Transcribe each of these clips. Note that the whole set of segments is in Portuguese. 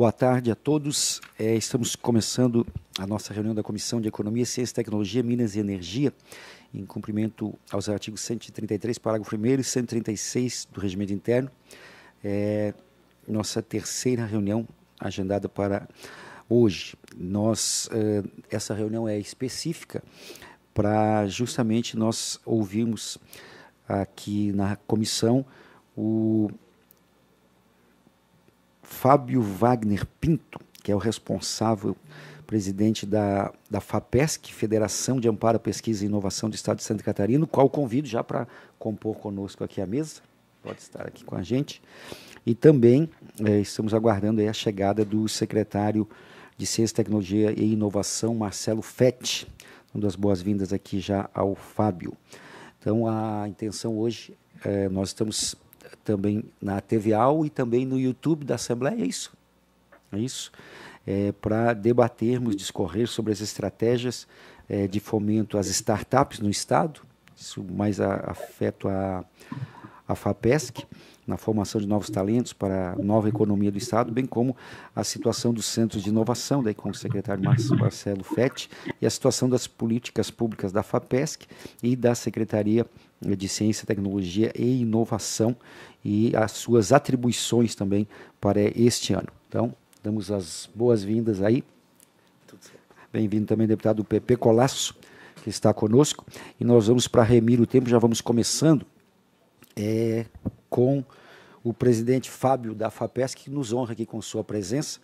Boa tarde a todos. É, estamos começando a nossa reunião da Comissão de Economia, Ciência, Tecnologia, Minas e Energia, em cumprimento aos artigos 133, parágrafo 1 e 136 do Regimento Interno. É, nossa terceira reunião agendada para hoje. Nós, é, essa reunião é específica para justamente nós ouvirmos aqui na comissão o Fábio Wagner Pinto, que é o responsável presidente da, da FAPESC, Federação de Amparo à Pesquisa e Inovação do Estado de Santa Catarina, o qual convido já para compor conosco aqui a mesa, pode estar aqui com a gente. E também eh, estamos aguardando a chegada do secretário de Ciência, Tecnologia e Inovação, Marcelo Fett, dando as boas-vindas aqui já ao Fábio. Então, a intenção hoje, eh, nós estamos também na TVAL e também no YouTube da Assembleia. É isso. É isso. É, para debatermos, discorrer sobre as estratégias é, de fomento às startups no Estado, isso mais a, afeto a, a FAPESC, na formação de novos talentos para a nova economia do Estado, bem como a situação dos centros de inovação, daí com o secretário Marcelo Fetti, e a situação das políticas públicas da FAPESC e da Secretaria de Ciência, Tecnologia e Inovação, e as suas atribuições também para este ano. Então, damos as boas-vindas aí. Bem-vindo também, deputado Pepe Colasso, que está conosco. E nós vamos para remir o tempo, já vamos começando é, com o presidente Fábio da FAPESC, que nos honra aqui com sua presença.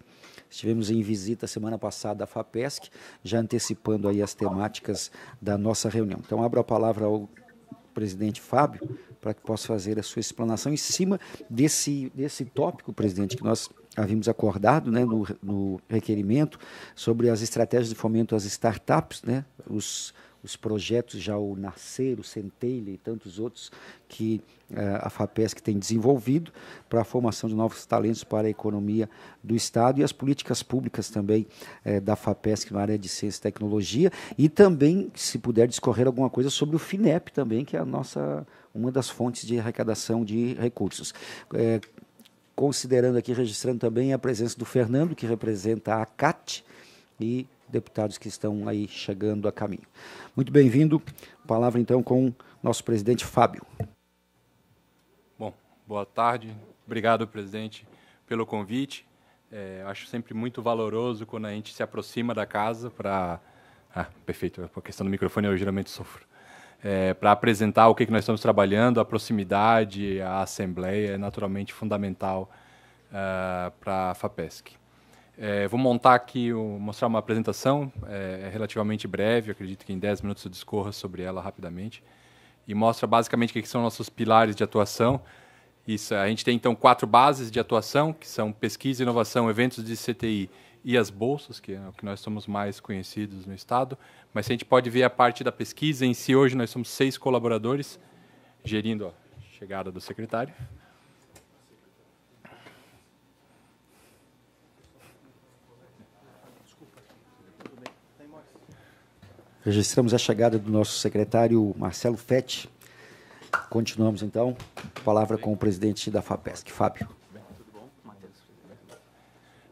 Estivemos em visita semana passada à FAPESC, já antecipando aí as temáticas da nossa reunião. Então, abro a palavra ao presidente Fábio para que possa fazer a sua explanação em cima desse, desse tópico, presidente, que nós havíamos acordado né, no, no, requerimento sobre as estratégias de fomento às startups, né, os, os projetos já o Nascer, o Centelha e tantos outros que eh, a FAPESC tem desenvolvido para a formação de novos talentos para a economia do Estado e as políticas públicas também eh, da FAPESC na área de ciência e tecnologia e também, se puder discorrer alguma coisa sobre o FINEP também, que é a nossa uma das fontes de arrecadação de recursos. Eh, considerando aqui, registrando também a presença do Fernando, que representa a CAT, e deputados que estão aí chegando a caminho. Muito bem-vindo. Palavra então com nosso presidente Fábio. Bom, boa tarde. Obrigado, presidente, pelo convite. É, acho sempre muito valoroso quando a gente se aproxima da casa para. Ah, perfeito, por questão do microfone eu geralmente sofro é, para apresentar o que, que nós estamos trabalhando, a proximidade, a assembleia é naturalmente fundamental uh, é, para a FAPESC. É, vou montar aqui, mostrar uma apresentação é, é, relativamente breve, acredito que em 10 minutos eu discorra sobre ela rapidamente, e mostra basicamente o que, que são nossos pilares de atuação. Isso, a gente tem então quatro bases de atuação, que são pesquisa, inovação, eventos de CTI e as bolsas, que é o que nós somos mais conhecidos no Estado, mas se a gente pode ver a parte da pesquisa em si, hoje nós somos seis colaboradores, gerindo a chegada do secretário. Registramos a chegada do nosso secretário Marcelo Fetti. Continuamos então. a Palavra com o presidente da FAPESC, Fábio.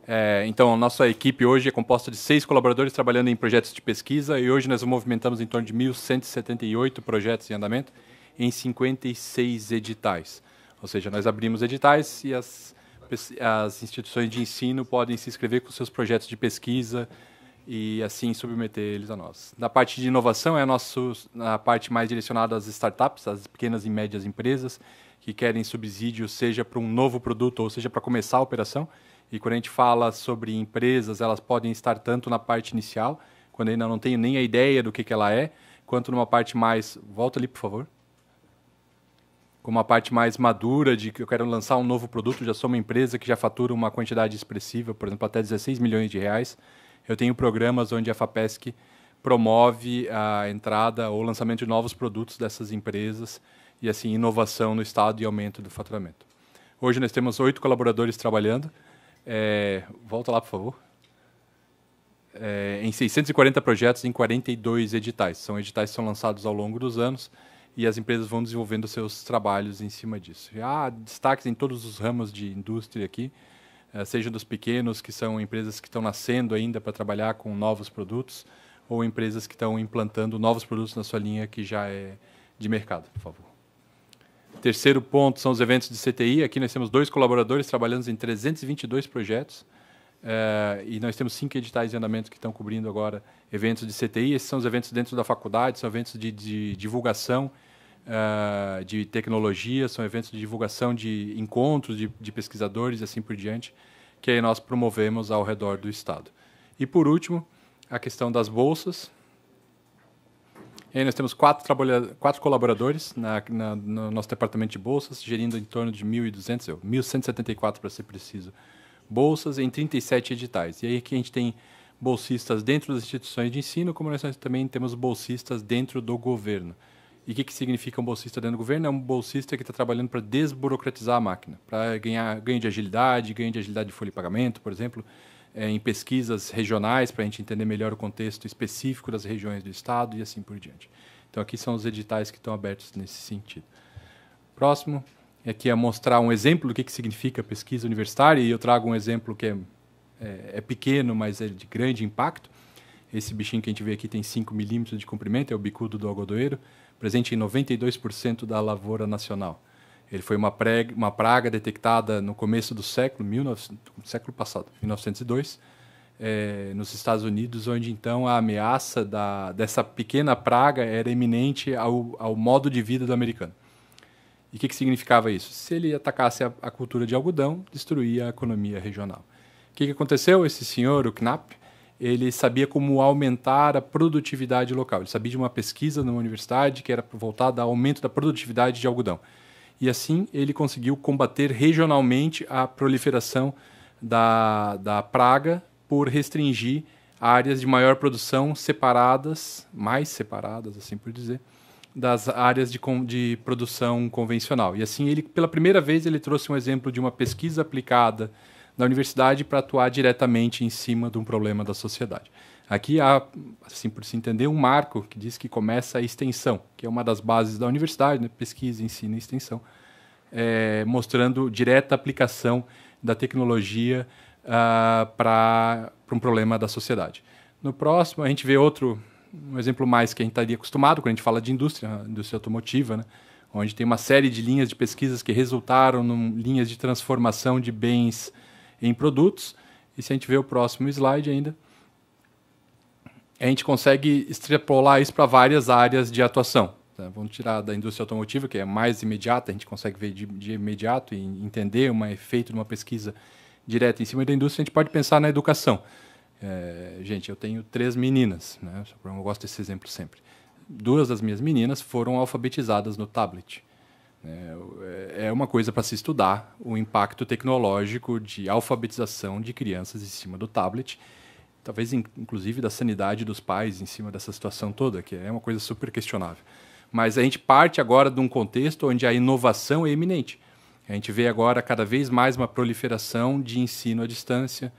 É, então, nossa equipe hoje é composta de seis colaboradores trabalhando em projetos de pesquisa e hoje nós movimentamos em torno de 1.178 projetos em andamento em 56 editais. Ou seja, nós abrimos editais e as, as instituições de ensino podem se inscrever com seus projetos de pesquisa e assim submeter eles a nós. Na parte de inovação é a, nossa a parte mais direcionada às startups, às pequenas e médias empresas que querem subsídio, seja para um novo produto ou seja para começar a operação. E quando a gente fala sobre empresas, elas podem estar tanto na parte inicial, quando ainda não tenho nem a ideia do que, que ela é, quanto numa parte mais. Volta ali, por favor. Com uma parte mais madura de que eu quero lançar um novo produto, já sou uma empresa que já fatura uma quantidade expressiva, por exemplo, até 16 milhões de reais. Eu tenho programas onde a FAPESC promove a entrada ou lançamento de novos produtos dessas empresas e assim inovação no estado e aumento do faturamento. Hoje nós temos oito colaboradores trabalhando, é, volta lá, por favor. É, em 640 projetos em 42 editais. São editais que são lançados ao longo dos anos e as empresas vão desenvolvendo seus trabalhos em cima disso. E há destaques em todos os ramos de indústria aqui, é, seja dos pequenos, que são empresas que estão nascendo ainda para trabalhar com novos produtos, ou empresas que estão implantando novos produtos na sua linha que já é de mercado, por favor. Terceiro ponto são os eventos de CTI. Aqui nós temos dois colaboradores trabalhando em 322 projetos. Eh, e nós temos cinco editais de andamento que estão cobrindo agora eventos de CTI. Esses são os eventos dentro da faculdade, são eventos de, de divulgação uh, de tecnologia, são eventos de divulgação de encontros de, de pesquisadores e assim por diante, que aí nós promovemos ao redor do Estado. E por último, a questão das bolsas. E aí nós temos quatro, trabalha... quatro colaboradores na, na, no nosso departamento de bolsas, gerindo em torno de 1.200, 1.174 para ser preciso, bolsas em 37 editais. E aí que a gente tem bolsistas dentro das instituições de ensino, como nós também temos bolsistas dentro do governo. E o que, que significa um bolsista dentro do governo? É um bolsista que está trabalhando para desburocratizar a máquina, para ganhar ganho de agilidade, ganho de agilidade de folha de pagamento, por exemplo, é, em pesquisas regionais para a gente entender melhor o contexto específico das regiões do estado e assim por diante. Então aqui são os editais que estão abertos nesse sentido. Próximo é que é mostrar um exemplo do que, que significa pesquisa universitária e eu trago um exemplo que é, é, é pequeno, mas é de grande impacto. Esse bichinho que a gente vê aqui tem 5 milímetros de comprimento, é o bicudo do algodoeiro, presente em 92% da lavoura nacional. Ele foi uma, prega, uma praga detectada no começo do século, 19, século passado, 1902, é, eh, nos Estados Unidos, onde então a ameaça da, dessa pequena praga era iminente ao, ao modo de vida do americano. E o que, que, significava isso? Se ele atacasse a, a, cultura de algodão, destruía a economia regional. O que, que aconteceu? Esse senhor, o Knapp, ele sabia como aumentar a produtividade local. Ele sabia de uma pesquisa numa universidade que era voltada ao aumento da produtividade de algodão e assim ele conseguiu combater regionalmente a proliferação da, da praga por restringir áreas de maior produção separadas, mais separadas, assim por dizer, das áreas de, de produção convencional. E assim, ele, pela primeira vez, ele trouxe um exemplo de uma pesquisa aplicada na universidade para atuar diretamente em cima de um problema da sociedade. Aqui há, assim por se entender, um marco que diz que começa a extensão, que é uma das bases da universidade, né? pesquisa, ensino e extensão, é, mostrando direta aplicação da tecnologia uh, ah, para um problema da sociedade. No próximo, a gente vê outro, um exemplo mais que a gente estaria acostumado quando a gente fala de indústria, né? indústria automotiva, né? onde tem uma série de linhas de pesquisas que resultaram em linhas de transformação de bens em produtos. E se a gente vê o próximo slide ainda, a gente consegue extrapolar isso para várias áreas de atuação. Tá? Vamos tirar da indústria automotiva, que é mais imediata, a gente consegue ver de, de imediato e entender um efeito de uma pesquisa direta em cima da indústria, a gente pode pensar na educação. É, gente, eu tenho três meninas, né? eu gosto desse exemplo sempre. Duas das minhas meninas foram alfabetizadas no tablet. Né? É, é uma coisa para se estudar o impacto tecnológico de alfabetização de crianças em cima do tablet talvez inclusive da sanidade dos pais em cima dessa situação toda, que é uma coisa super questionável. Mas a gente parte agora de um contexto onde a inovação é eminente. A gente vê agora cada vez mais uma proliferação de ensino à distância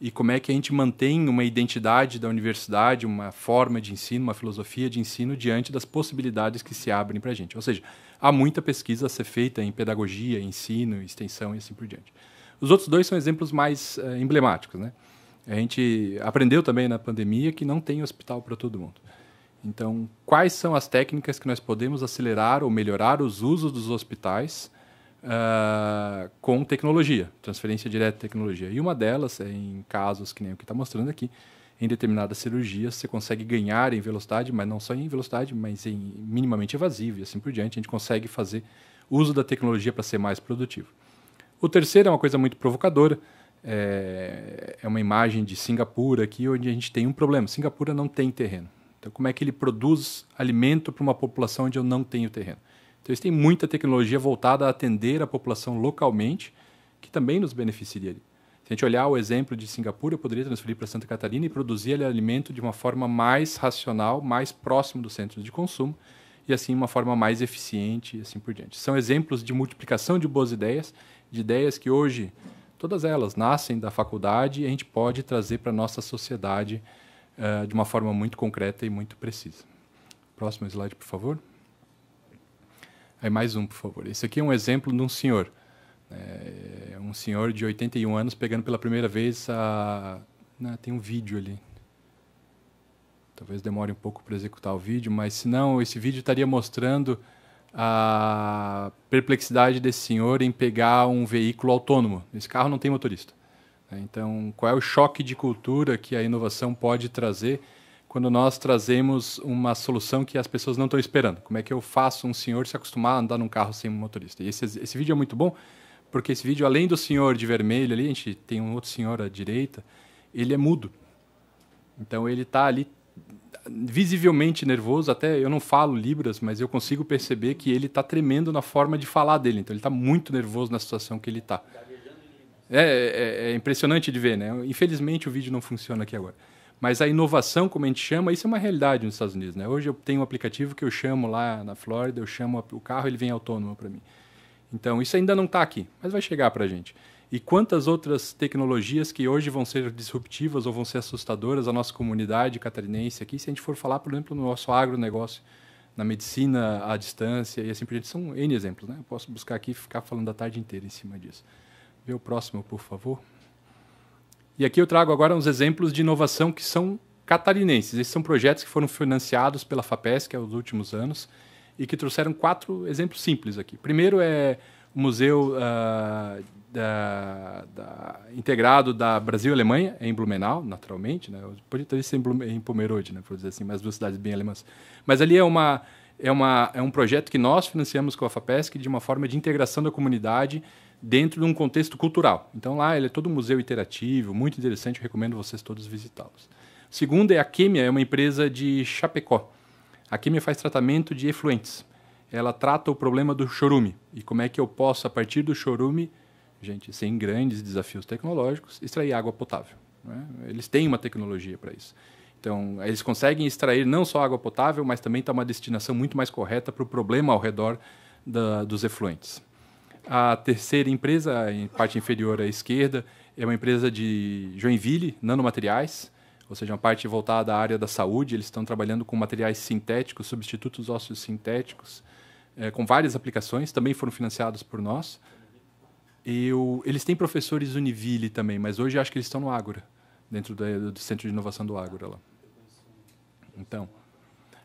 e como é que a gente mantém uma identidade da universidade, uma forma de ensino, uma filosofia de ensino diante das possibilidades que se abrem para a gente. Ou seja, há muita pesquisa a ser feita em pedagogia, ensino, extensão e assim por diante. Os outros dois são exemplos mais uh, emblemáticos, né? A gente aprendeu também na pandemia que não tem hospital para todo mundo. Então, quais são as técnicas que nós podemos acelerar ou melhorar os usos dos hospitais uh, com tecnologia, transferência direta de tecnologia? E uma delas, é em casos que nem o que está mostrando aqui, em determinadas cirurgias você consegue ganhar em velocidade, mas não só em velocidade, mas em minimamente evasivo e assim por diante. A gente consegue fazer uso da tecnologia para ser mais produtivo. O terceiro é uma coisa muito provocadora, é, é uma imagem de Singapura aqui, onde a gente tem um problema. Singapura não tem terreno. Então, como é que ele produz alimento para uma população onde eu não tenho terreno? Então, eles têm muita tecnologia voltada a atender a população localmente, que também nos beneficiaria. Se a gente olhar o exemplo de Singapura, eu poderia transferir para Santa Catarina e produzir ali alimento de uma forma mais racional, mais próximo do centro de consumo e assim uma forma mais eficiente e assim por diante. São exemplos de multiplicação de boas ideias, de ideias que hoje todas elas nascem da faculdade e a gente pode trazer para a nossa sociedade uh, de uma forma muito concreta e muito precisa. Próximo slide, por favor. Aí mais um, por favor. Esse aqui é um exemplo de um senhor. É um senhor de 81 anos pegando pela primeira vez a. Né, tem um vídeo ali. Talvez demore um pouco para executar o vídeo, mas se não, esse vídeo estaria mostrando a perplexidade desse senhor em pegar um veículo autônomo. Esse carro não tem motorista. Né? Então, qual é o choque de cultura que a inovação pode trazer quando nós trazemos uma solução que as pessoas não estão esperando? Como é que eu faço um senhor se acostumar a andar num carro sem motorista? E esse, esse vídeo é muito bom, porque esse vídeo, além do senhor de vermelho ali, a gente tem um outro senhor à direita, ele é mudo. Então, ele está ali visivelmente nervoso, até eu não falo Libras, mas eu consigo perceber que ele está tremendo na forma de falar dele. Então ele está muito nervoso na situação que ele está. É, é, é, é, impressionante de ver, né? Infelizmente o vídeo não funciona aqui agora. Mas a inovação, como a gente chama, isso é uma realidade nos Estados Unidos, né? Hoje eu tenho um aplicativo que eu chamo lá na Flórida, eu chamo o carro, ele vem autônomo para mim. Então isso ainda não está aqui, mas vai chegar para a gente e quantas outras tecnologias que hoje vão ser disruptivas ou vão ser assustadoras à nossa comunidade catarinense aqui, se a gente for falar, por exemplo, no nosso agronegócio, na medicina à distância e assim por diante. São N exemplos, né? Eu posso buscar aqui e ficar falando a tarde inteira em cima disso. Vê o próximo, por favor. E aqui eu trago agora uns exemplos de inovação que são catarinenses. Esses são projetos que foram financiados pela FAPESC aos últimos anos e que trouxeram quatro exemplos simples aqui. Primeiro é o museu uh, da, da, integrado da Brasil-Alemanha, em Blumenau, naturalmente. Né? estar ter sido em Pomerode, né, por dizer assim, mas duas cidades bem alemãs. Mas ali é uma é, uma, é um projeto que nós financiamos com a FAPESC de uma forma de integração da comunidade dentro de um contexto cultural. Então lá ele é todo um museu interativo, muito interessante, recomendo vocês todos visitá-los. Segundo é a Quemia, é uma empresa de Chapecó. A Quêmia faz tratamento de efluentes ela trata o problema do chorume. E como é que eu posso, a partir do chorume, gente, sem grandes desafios tecnológicos, extrair água potável. Né? Eles têm uma tecnologia para isso. Então, eles conseguem extrair não só água potável, mas também está uma destinação muito mais correta para o problema ao redor da, dos efluentes. A terceira empresa, em parte inferior à esquerda, é uma empresa de Joinville, nanomateriais, ou seja, uma parte voltada à área da saúde. Eles estão trabalhando com materiais sintéticos, substitutos ósseos sintéticos, é, com várias aplicações, também foram financiados por nós. Eu, eles têm professores Univille também, mas hoje acho que eles estão no Ágora, dentro do, do Centro de Inovação do Ágora lá. Então,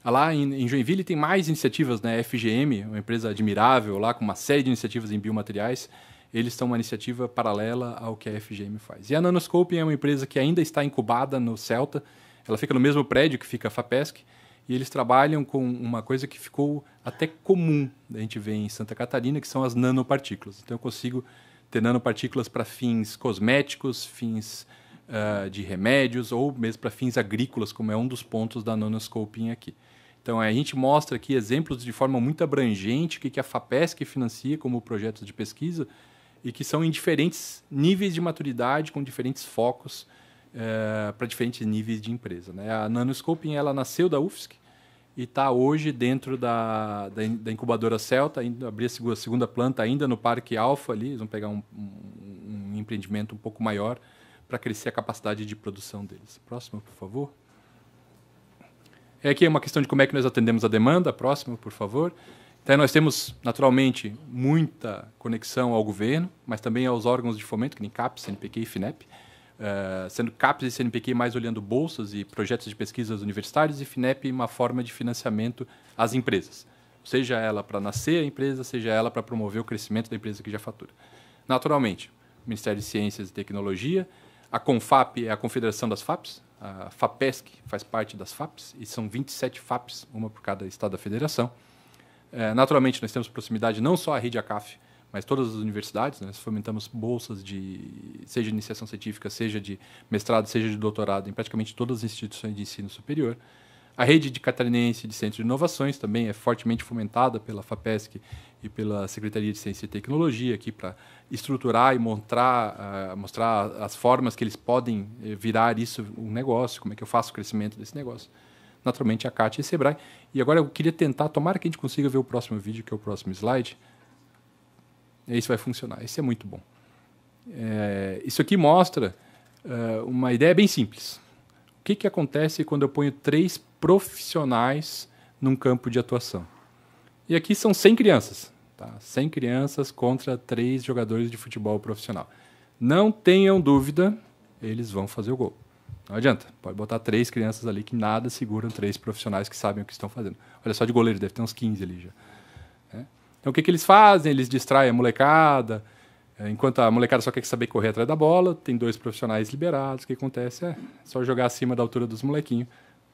ah, lá em, em Joinville tem mais iniciativas, né? FGM, uma empresa admirável lá com uma série de iniciativas em biomateriais. Eles estão uma iniciativa paralela ao que a FGM faz. E a Nanoscope é uma empresa que ainda está incubada no Celta. Ela fica no mesmo prédio que fica a Fapesc e eles trabalham com uma coisa que ficou até comum, a gente vê em Santa Catarina, que são as nanopartículas. Então eu consigo ter nanopartículas para fins cosméticos, fins uh, de remédios ou mesmo para fins agrícolas, como é um dos pontos da nanoscoping aqui. Então a gente mostra aqui exemplos de forma muito abrangente o que, a FAPESC financia como projetos de pesquisa e que são em diferentes níveis de maturidade, com diferentes focos uh, para diferentes níveis de empresa. Né? A Nanoscoping ela nasceu da UFSC, e está hoje dentro da, da, da, incubadora Celta, indo abrir a segunda planta ainda no Parque Alfa ali, eles vão pegar um, um, um empreendimento um pouco maior para crescer a capacidade de produção deles. Próximo, por favor. É aqui uma questão de como é que nós atendemos a demanda. Próximo, por favor. Então, nós temos, naturalmente, muita conexão ao governo, mas também aos órgãos de fomento, que nem CAP, CNPq e FINEP. Eh, sendo CAPES e CNPq mais olhando bolsas e projetos de pesquisas universitários e FINEP uma forma de financiamento às empresas, seja ela para nascer a empresa, seja ela para promover o crescimento da empresa que já fatura. Naturalmente, o Ministério de Ciências e Tecnologia, a CONFAP é a Confederação das FAPs, a FAPESC faz parte das FAPs, e são 27 FAPs, uma por cada estado da federação. Eh, naturalmente, nós temos proximidade não só à rede ACAF, mas todas as universidades, nós né, fomentamos bolsas de, seja de iniciação científica, seja de mestrado, seja de doutorado, em praticamente todas as instituições de ensino superior. A rede de catarinense de centros de inovações também é fortemente fomentada pela FAPESC e pela Secretaria de Ciência e Tecnologia aqui para estruturar e mostrar, uh, ah, mostrar as formas que eles podem eh, virar isso um negócio, como é que eu faço o crescimento desse negócio. Naturalmente, a CAT e a SEBRAE. E agora eu queria tentar, tomara que a gente consiga ver o próximo vídeo, que é o próximo slide, isso vai funcionar. Isso é muito bom. É, isso aqui mostra uh, uma ideia bem simples. O que, que acontece quando eu ponho três profissionais num campo de atuação? E aqui são 100 crianças. Tá? 100 crianças contra três jogadores de futebol profissional. Não tenham dúvida, eles vão fazer o gol. Não adianta. Pode botar três crianças ali que nada seguram três profissionais que sabem o que estão fazendo. Olha só de goleiro, deve ter uns 15 ali já. Então o que, que eles fazem? Eles distraem a molecada. É, enquanto a molecada só quer saber correr atrás da bola, tem dois profissionais liberados. O que acontece é só jogar acima da altura dos molequinhos.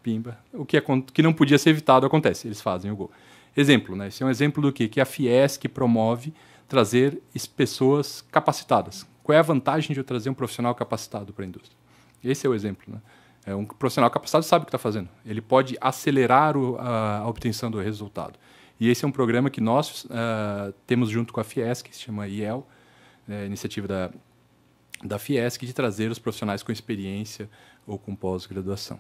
Pimba. O que, é, que não podia ser evitado acontece. Eles fazem o gol. Exemplo, né? Esse é um exemplo do quê? Que é a Fiesc promove trazer pessoas capacitadas. Qual é a vantagem de eu trazer um profissional capacitado para a indústria? Esse é o exemplo, né? É um profissional capacitado sabe o que está fazendo. Ele pode acelerar o, a, a obtenção do resultado. E esse é um programa que nós uh, temos junto com a Fiesc, que se chama IEL, é, iniciativa da, da Fiesc, de trazer os profissionais com experiência ou com pós-graduação.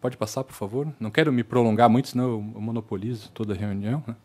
Pode passar, por favor? Não quero me prolongar muito, senão eu monopolizo toda a reunião. Né?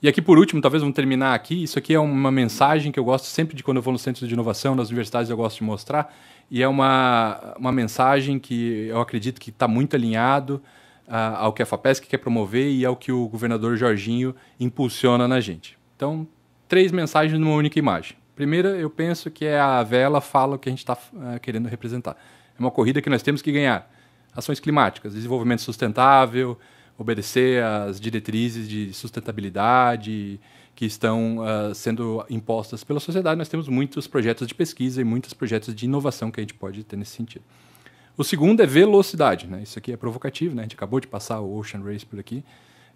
E aqui, por último, talvez vamos terminar aqui. Isso aqui é uma mensagem que eu gosto sempre de quando eu vou no centro de inovação, nas universidades, eu gosto de mostrar. E é uma, uma mensagem que eu acredito que está muito alinhado ao que a FAPESC quer promover e ao que o governador Jorginho impulsiona na gente. Então, três mensagens numa única imagem. Primeira, eu penso que é a vela fala o que a gente está uh, é, querendo representar. É uma corrida que nós temos que ganhar. Ações climáticas, desenvolvimento sustentável, obedecer às diretrizes de sustentabilidade que estão uh, sendo impostas pela sociedade. Nós temos muitos projetos de pesquisa e muitos projetos de inovação que a gente pode ter nesse sentido. O segundo é velocidade, né? Isso aqui é provocativo, né? A gente acabou de passar o Ocean Race por aqui.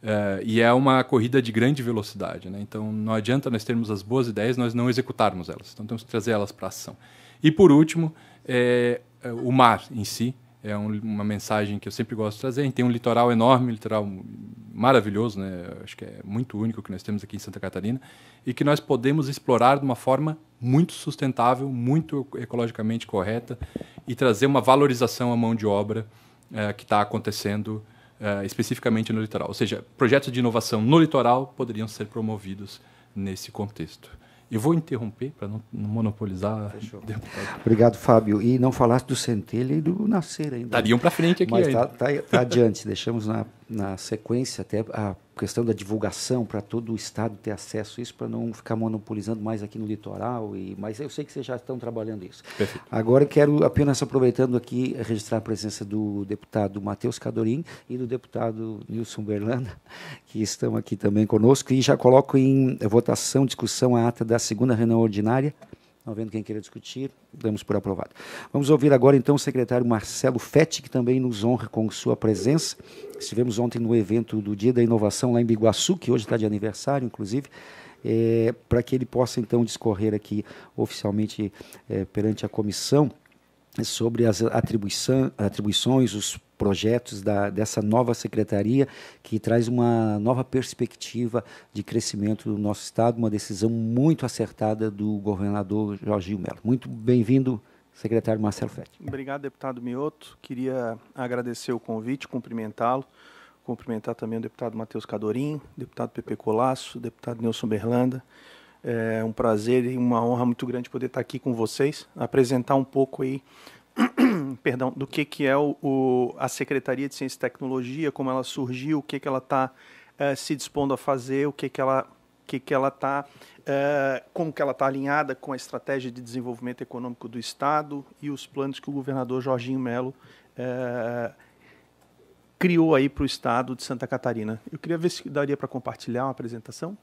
Uh, e é uma corrida de grande velocidade, né? Então não adianta nós termos as boas ideias, nós não executarmos elas. Então temos que trazer elas para ação. E por último, é, o mar em si, é um, uma mensagem que eu sempre gosto de trazer. tem um litoral enorme, um litoral maravilhoso, né? acho que é muito único que nós temos aqui em Santa Catarina, e que nós podemos explorar de uma forma muito sustentável, muito ecologicamente correta, e trazer uma valorização à mão de obra é, que está acontecendo é, especificamente no litoral. Ou seja, projetos de inovação no litoral poderiam ser promovidos nesse contexto. Eu vou interromper para não, não, monopolizar. Fechou. Obrigado, Fábio. E não falaste do Centelha e do Nascer ainda. Tá Estariam para frente aqui Mas ainda. tá, tá, tá adiante, deixamos na na sequência até a questão da divulgação para todo o estado ter acesso a isso para não ficar monopolizando mais aqui no litoral e mas eu sei que vocês já estão trabalhando isso. Perfeito. Agora quero apenas aproveitando aqui registrar a presença do deputado Matheus Cadorim e do deputado Nilson Berlanda que estão aqui também conosco e já coloco em votação discussão a ata da segunda reunião ordinária não tá vendo quem queira discutir, damos por aprovado. Vamos ouvir agora então o secretário Marcelo Fetti, que também nos honra com sua presença. Estivemos ontem no evento do Dia da Inovação lá em Biguaçu, que hoje está de aniversário, inclusive. É, para que ele possa então discorrer aqui oficialmente é, perante a comissão sobre as atribuições, os projetos da, dessa nova secretaria que traz uma nova perspectiva de crescimento do nosso estado, uma decisão muito acertada do governador Jorginho Melo. Muito bem-vindo, secretário Marcelo Fetti. Obrigado, deputado Mioto. Queria agradecer o convite, cumprimentá-lo, cumprimentar também o deputado Matheus Cadorim, deputado Pepe Colasso, deputado Nelson Berlanda, é um prazer e uma honra muito grande poder estar aqui com vocês, apresentar um pouco aí, perdão, do que, que é o, o, a Secretaria de Ciência e Tecnologia, como ela surgiu, o que, que ela está eh, se dispondo a fazer, o que, que ela que, que ela tá, eh, como que ela está alinhada com a estratégia de desenvolvimento econômico do Estado e os planos que o governador Jorginho Melo eh, criou aí para o Estado de Santa Catarina. Eu queria ver se daria para compartilhar uma apresentação.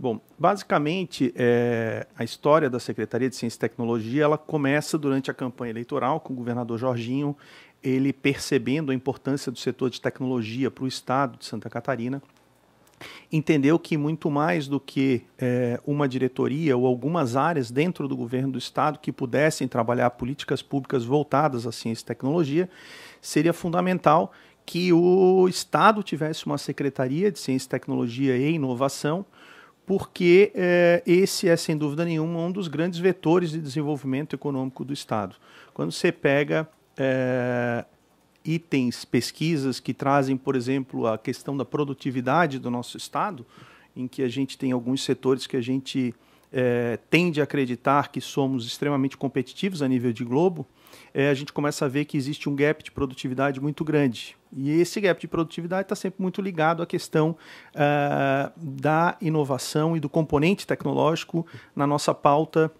Bom, basicamente, é, a história da Secretaria de Ciência e Tecnologia ela começa durante a campanha eleitoral com o governador Jorginho, ele percebendo a importância do setor de tecnologia para o estado de Santa Catarina, entendeu que muito mais do que é, uma diretoria ou algumas áreas dentro do governo do estado que pudessem trabalhar políticas públicas voltadas à ciência e tecnologia, seria fundamental que o estado tivesse uma Secretaria de Ciência, Tecnologia e Inovação porque eh, esse é, sem dúvida nenhuma, um dos grandes vetores de desenvolvimento econômico do Estado. Quando você pega eh, itens, pesquisas que trazem, por exemplo, a questão da produtividade do nosso Estado, em que a gente tem alguns setores que a gente é, tende a acreditar que somos extremamente competitivos a nível de globo, é, a gente começa a ver que existe um gap de produtividade muito grande. E esse gap de produtividade está sempre muito ligado à questão uh, da inovação e do componente tecnológico na nossa pauta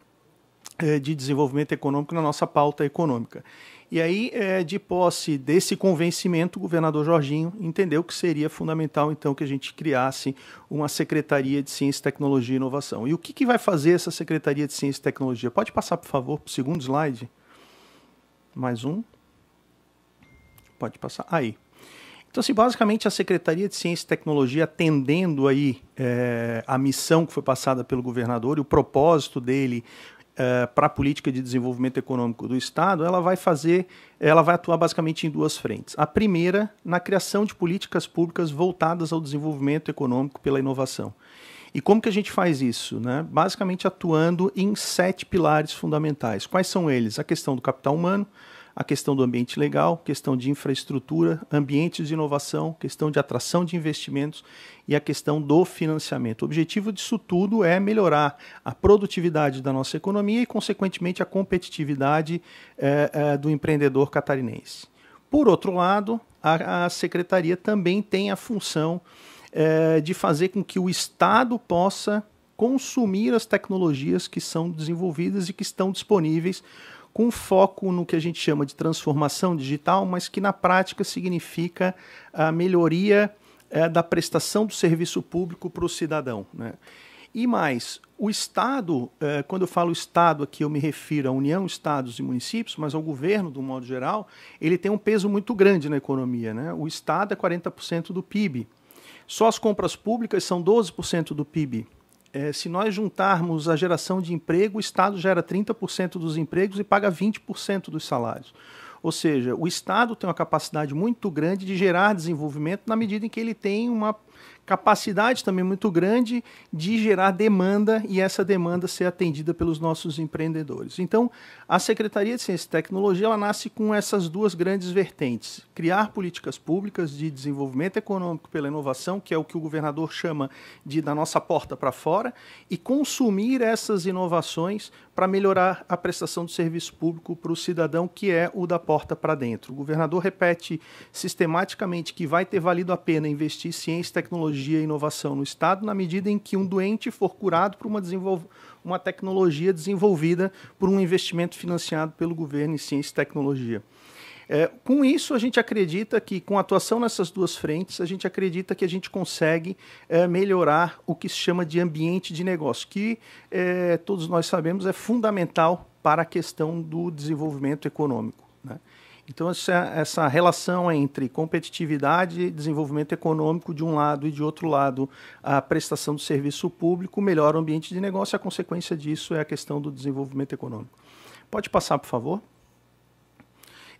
uh, de desenvolvimento econômico, na nossa pauta econômica. E aí, é, de posse desse convencimento, o governador Jorginho entendeu que seria fundamental, então, que a gente criasse uma Secretaria de Ciência, Tecnologia e Inovação. E o que, que vai fazer essa Secretaria de Ciência e Tecnologia? Pode passar, por favor, para o segundo slide? Mais um. Pode passar. Aí. Então, assim, basicamente a Secretaria de Ciência e Tecnologia, atendendo aí é, a missão que foi passada pelo governador e o propósito dele eh, para a política de desenvolvimento econômico do Estado, ela vai fazer, ela vai atuar basicamente em duas frentes. A primeira, na criação de políticas públicas voltadas ao desenvolvimento econômico pela inovação. E como que a gente faz isso? Né? Basicamente atuando em sete pilares fundamentais. Quais são eles? A questão do capital humano, a questão do ambiente legal, questão de infraestrutura, ambientes de inovação, questão de atração de investimentos e a questão do financiamento. O objetivo disso tudo é melhorar a produtividade da nossa economia e, consequentemente, a competitividade eh, eh, do empreendedor catarinense. Por outro lado, a, a secretaria também tem a função eh, de fazer com que o Estado possa consumir as tecnologias que são desenvolvidas e que estão disponíveis com foco no que a gente chama de transformação digital, mas que na prática significa a melhoria é, da prestação do serviço público para o cidadão. Né? E mais, o Estado, eh, quando eu falo Estado aqui, eu me refiro à União, Estados e municípios, mas ao governo, do modo geral, ele tem um peso muito grande na economia. Né? O Estado é 40% do PIB. Só as compras públicas são 12% do PIB. É, se nós juntarmos a geração de emprego, o Estado gera 30% dos empregos e paga 20% dos salários. Ou seja, o Estado tem uma capacidade muito grande de gerar desenvolvimento na medida em que ele tem uma capacidade também muito grande de gerar demanda e essa demanda ser atendida pelos nossos empreendedores. Então, a Secretaria de Ciência e Tecnologia ela nasce com essas duas grandes vertentes: criar políticas públicas de desenvolvimento econômico pela inovação, que é o que o governador chama de da nossa porta para fora, e consumir essas inovações para melhorar a prestação de serviço público para o cidadão, que é o da porta para dentro. O governador repete sistematicamente que vai ter valido a pena investir em ciência e tecnologia tecnologia e inovação no Estado na medida em que um doente for curado por uma, uma tecnologia desenvolvida por um investimento financiado pelo governo em ciência e tecnologia. É, com isso, a gente acredita que, com atuação nessas duas frentes, a gente acredita que a gente consegue é, melhorar o que se chama de ambiente de negócio, que é, todos nós sabemos é fundamental para a questão do desenvolvimento econômico. Então, essa, relação entre competitividade desenvolvimento econômico de um lado e de outro lado, a prestação do serviço público, melhora o ambiente de negócio, a consequência disso é a questão do desenvolvimento econômico. Pode passar, por favor?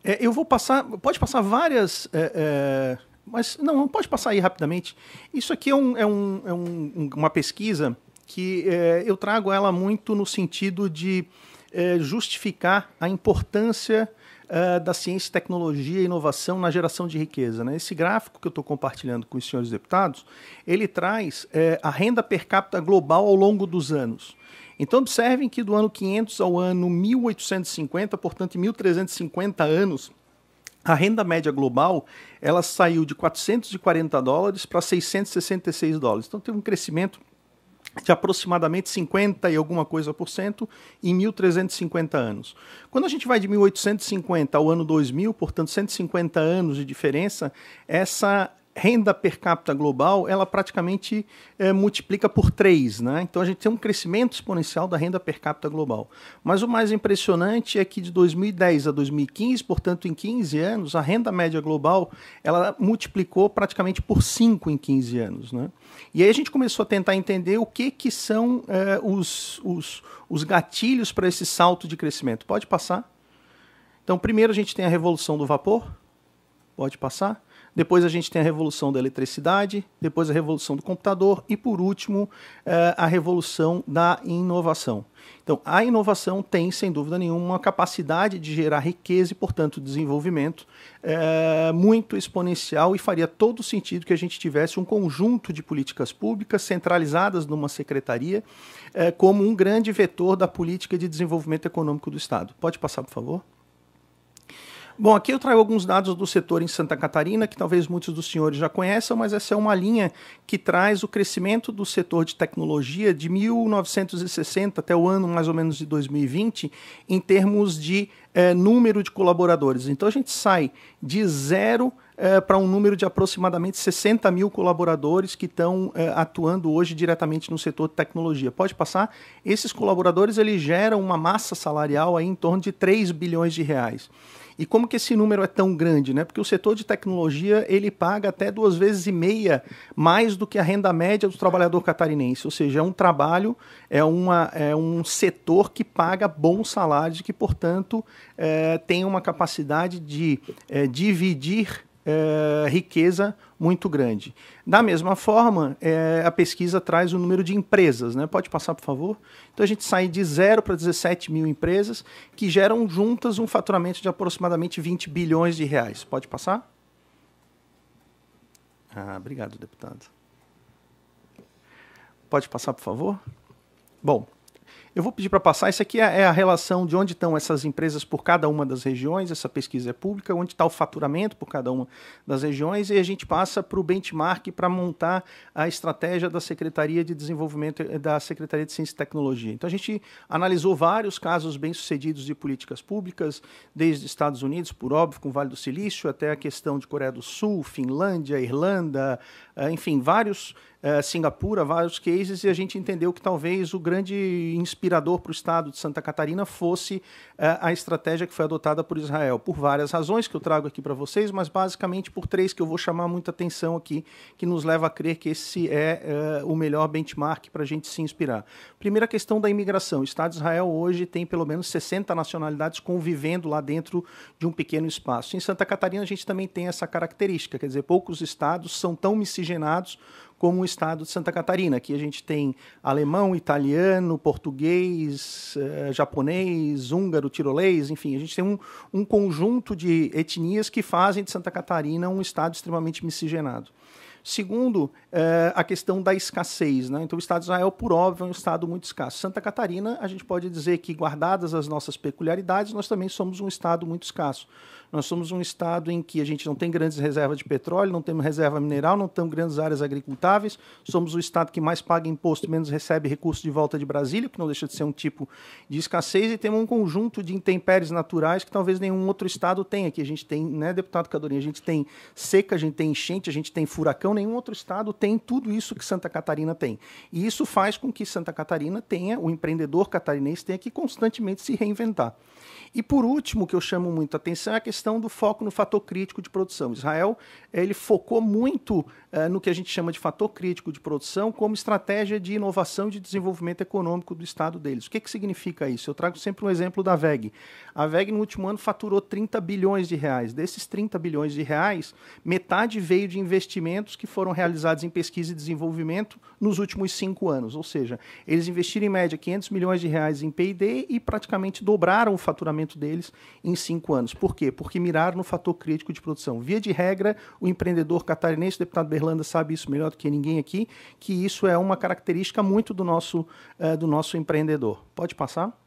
É, eu vou passar, pode passar várias. É, é, mas não, pode passar aí rapidamente. Isso aqui é, um, é, um, é um, uma pesquisa que é, eu trago ela muito no sentido de é, justificar a importância uh, da ciência, tecnologia e inovação na geração de riqueza. Né? Esse gráfico que eu estou compartilhando com os senhores deputados, ele traz uh, a renda per capita global ao longo dos anos. Então observem que do ano 500 ao ano 1850, portanto em 1350 anos, a renda média global ela saiu de 440 dólares para 666 dólares. Então teve um crescimento de aproximadamente 50 e alguma coisa por cento em 1350 anos. Quando a gente vai de 1850 ao ano 2000, portanto 150 anos de diferença, essa renda per capita global ela praticamente é, multiplica por três, né? Então a gente tem um crescimento exponencial da renda per capita global. Mas o mais impressionante é que de 2010 a 2015, portanto em 15 anos, a renda média global ela multiplicou praticamente por 5 em 15 anos, né? E aí a gente começou a tentar entender o que que são é, os, os, os gatilhos para esse salto de crescimento. Pode passar? Então primeiro a gente tem a revolução do vapor. Pode passar? Depois a gente tem a revolução da eletricidade, depois a revolução do computador e, por último, eh, a revolução da inovação. Então, a inovação tem, sem dúvida nenhuma, uma capacidade de gerar riqueza e, portanto, desenvolvimento é, muito exponencial e faria todo sentido que a gente tivesse um conjunto de políticas públicas centralizadas numa secretaria é, como um grande vetor da política de desenvolvimento econômico do Estado. Pode passar, por favor? Bom, aqui eu trago alguns dados do setor em Santa Catarina, que talvez muitos dos senhores já conheçam, mas essa é uma linha que traz o crescimento do setor de tecnologia de 1960 até o ano mais ou menos de 2020, em termos de é, número de colaboradores. Então a gente sai de zero é, para um número de aproximadamente 60 mil colaboradores que estão é, atuando hoje diretamente no setor de tecnologia. Pode passar? Esses colaboradores eles geram uma massa salarial aí em torno de 3 bilhões de reais. E como que esse número é tão grande, né? Porque o setor de tecnologia ele paga até duas vezes e meia mais do que a renda média do trabalhador catarinense. Ou seja, é um trabalho, é, uma, é um setor que paga bons salários e que, portanto, é, tem uma capacidade de é, dividir é, riqueza muito grande. Da mesma forma, é, a pesquisa traz o número de empresas, né? Pode passar, por favor? Então a gente sai de 0 para 17 mil empresas que geram juntas um faturamento de aproximadamente 20 bilhões de reais. Pode passar? Ah, obrigado, deputado. Pode passar, por favor? Bom, eu vou pedir para passar. Isso aqui é, é a relação de onde estão essas empresas por cada uma das regiões. Essa pesquisa é pública, onde está o faturamento por cada uma das regiões. E a gente passa para o benchmark para montar a estratégia da Secretaria de Desenvolvimento eh, da Secretaria de Ciência e Tecnologia. Então a gente analisou vários casos bem-sucedidos de políticas públicas, desde Estados Unidos, por óbvio, com o Vale do Silício, até a questão de Coreia do Sul, Finlândia, Irlanda, eh, enfim, vários é, Singapura, vários cases, e a gente entendeu que talvez o grande inspirador para o estado de Santa Catarina fosse é, a estratégia que foi adotada por Israel, por várias razões que eu trago aqui para vocês, mas basicamente por três que eu vou chamar muita atenção aqui, que nos leva a crer que esse é, é o melhor benchmark para a gente se inspirar. Primeira questão da imigração. O Estado de Israel hoje tem pelo menos 60 nacionalidades convivendo lá dentro de um pequeno espaço. Em Santa Catarina, a gente também tem essa característica, quer dizer, poucos estados são tão miscigenados como o estado de Santa Catarina. Aqui a gente tem alemão, italiano, português, eh, japonês, húngaro, tirolês, enfim, a gente tem um, um conjunto de etnias que fazem de Santa Catarina um estado extremamente miscigenado. Segundo, eh, a questão da escassez. Né? Então, o Estado de Israel, por óbvio, é um Estado muito escasso. Santa Catarina, a gente pode dizer que, guardadas as nossas peculiaridades, nós também somos um Estado muito escasso. Nós somos um estado em que a gente não tem grandes reservas de petróleo, não temos reserva mineral, não temos grandes áreas agricultáveis, somos o estado que mais paga imposto, menos recebe recursos de volta de Brasília, que não deixa de ser um tipo de escassez, e temos um conjunto de intempéries naturais que talvez nenhum outro estado tenha, que a gente tem, né, deputado Cadorinha, a gente tem seca, a gente tem enchente, a gente tem furacão, nenhum outro estado tem tudo isso que Santa Catarina tem. E isso faz com que Santa Catarina tenha, o empreendedor catarinense tenha que constantemente se reinventar. E por último, que eu chamo muito a atenção é a questão questão do foco no fator crítico de produção. Israel ele focou muito uh, no que a gente chama de fator crítico de produção como estratégia de inovação e de desenvolvimento econômico do Estado deles. O que, que significa isso? Eu trago sempre um exemplo da VEG. A VEG no último ano faturou 30 bilhões de reais. Desses 30 bilhões de reais, metade veio de investimentos que foram realizados em pesquisa e desenvolvimento nos últimos cinco anos. Ou seja, eles investiram em média 500 milhões de reais em P&D e praticamente dobraram o faturamento deles em cinco anos. Por quê? Porque miraram no fator crítico de produção. Via de regra, o empreendedor catarinense, o deputado Berlanda sabe isso melhor do que ninguém aqui, que isso é uma característica muito do nosso, uh, do nosso empreendedor. Pode passar?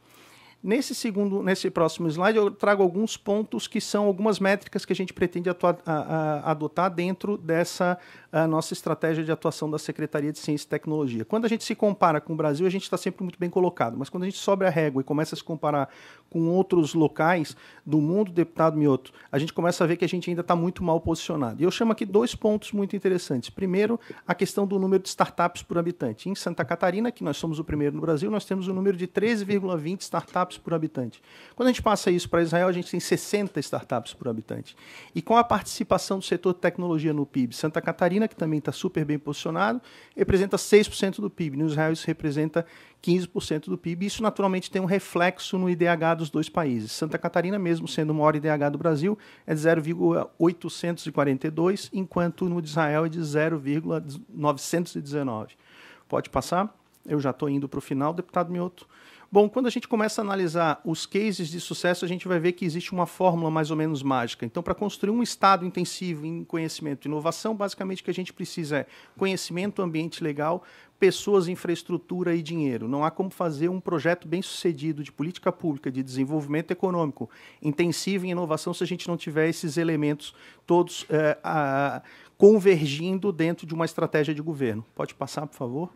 Nesse segundo, nesse próximo slide, eu trago alguns pontos que são algumas métricas que a gente pretende atuar, a, a, adotar dentro dessa nossa estratégia de atuação da Secretaria de Ciência e Tecnologia. Quando a gente se compara com o Brasil, a gente está sempre muito bem colocado, mas quando a gente sobe a régua e começa a se comparar com outros locais do mundo, deputado Mioto, a gente começa a ver que a gente ainda está muito mal posicionado. E eu chamo aqui dois pontos muito interessantes. Primeiro, a questão do número de startups por habitante. Em Santa Catarina, que nós somos o primeiro no Brasil, nós temos o um número de 13,20 startups startups por habitante. Quando a gente passa isso para Israel, a gente tem 60 startups por habitante. E com a participação do setor de tecnologia no PIB, Santa Catarina, que também está super bem posicionado, representa 6% do PIB. No Israel, isso representa 15% do PIB. Isso, naturalmente, tem um reflexo no IDH dos dois países. Santa Catarina, mesmo sendo o maior IDH do Brasil, é de 0,842, enquanto no de Israel é de 0,919. Pode passar? Eu já estou indo para o final, deputado Mioto. Bom, quando a gente começa a analisar os cases de sucesso, a gente vai ver que existe uma fórmula mais ou menos mágica. Então, para construir um estado intensivo em conhecimento e inovação, basicamente o que a gente precisa é conhecimento, ambiente legal, pessoas, infraestrutura e dinheiro. Não há como fazer um projeto bem sucedido de política pública, de desenvolvimento econômico, intensivo em inovação, se a gente não tiver esses elementos todos é, a, convergindo dentro de uma estratégia de governo. Pode passar, por favor?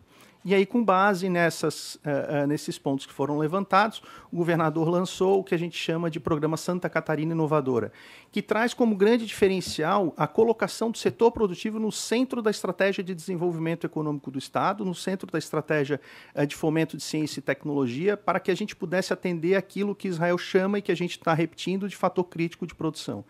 E aí, com base nessas, uh, nesses pontos que foram levantados, o governador lançou o que a gente chama de Programa Santa Catarina Inovadora, que traz como grande diferencial a colocação do setor produtivo no centro da estratégia de desenvolvimento econômico do Estado, no centro da estratégia uh, de fomento de ciência e tecnologia, para que a gente pudesse atender aquilo que Israel chama e que a gente está repetindo de fator crítico de produção.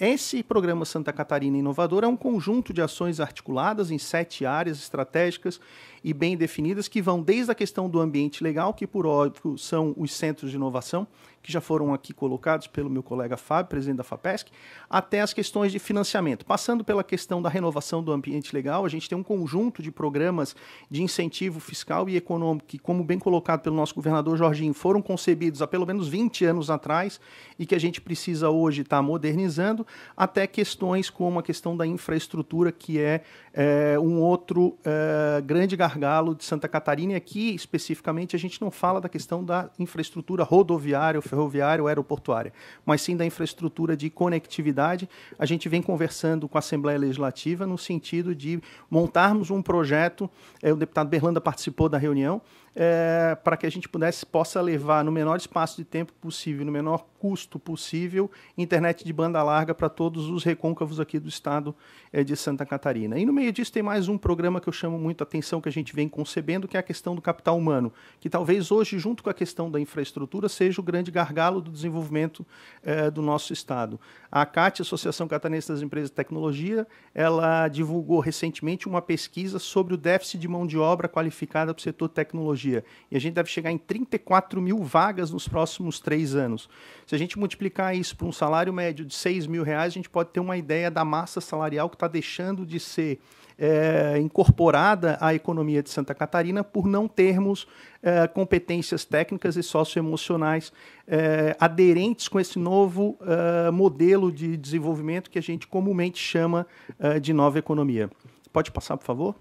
Esse programa Santa Catarina Inovadora é um conjunto de ações articuladas em sete áreas estratégicas e bem definidas, que vão desde a questão do ambiente legal, que por óbvio são os centros de inovação, que já foram aqui colocados pelo meu colega Fábio, presidente da FAPESC, até as questões de financiamento. Passando pela questão da renovação do ambiente legal, a gente tem um conjunto de programas de incentivo fiscal e econômico que, como bem colocado pelo nosso governador Jorginho, foram concebidos há pelo menos 20 anos atrás e que a gente precisa hoje estar tá modernizando, até questões como a questão da infraestrutura, que é, é um outro é, grande garantidor gargalo de Santa Catarina, e aqui especificamente a gente não fala da questão da infraestrutura rodoviária, ferroviária ou aeroportuária, mas sim da infraestrutura de conectividade. A gente vem conversando com a Assembleia Legislativa no sentido de montarmos um projeto. É, o deputado Berlanda participou da reunião é, para que a gente pudesse, possa levar no menor espaço de tempo possível, no menor custo possível, internet de banda larga para todos os recôncavos aqui do estado é, de Santa Catarina. E no meio disso tem mais um programa que eu chamo muito a atenção, que a gente vem concebendo, que é a questão do capital humano, que talvez hoje, junto com a questão da infraestrutura, seja o grande gargalo do desenvolvimento é, do nosso estado. A CAT, Associação Catarinense das Empresas de Tecnologia, ela divulgou recentemente uma pesquisa sobre o déficit de mão de obra qualificada para o setor tecnologia tecnologia. E a gente deve chegar em 34 mil vagas nos próximos três anos. Se a gente multiplicar isso por um salário médio de 6 mil reais, a gente pode ter uma ideia da massa salarial que está deixando de ser é, incorporada à economia de Santa Catarina por não termos é, competências técnicas e socioemocionais é, aderentes com esse novo é, modelo de desenvolvimento que a gente comumente chama é, de nova economia. Pode passar, por favor?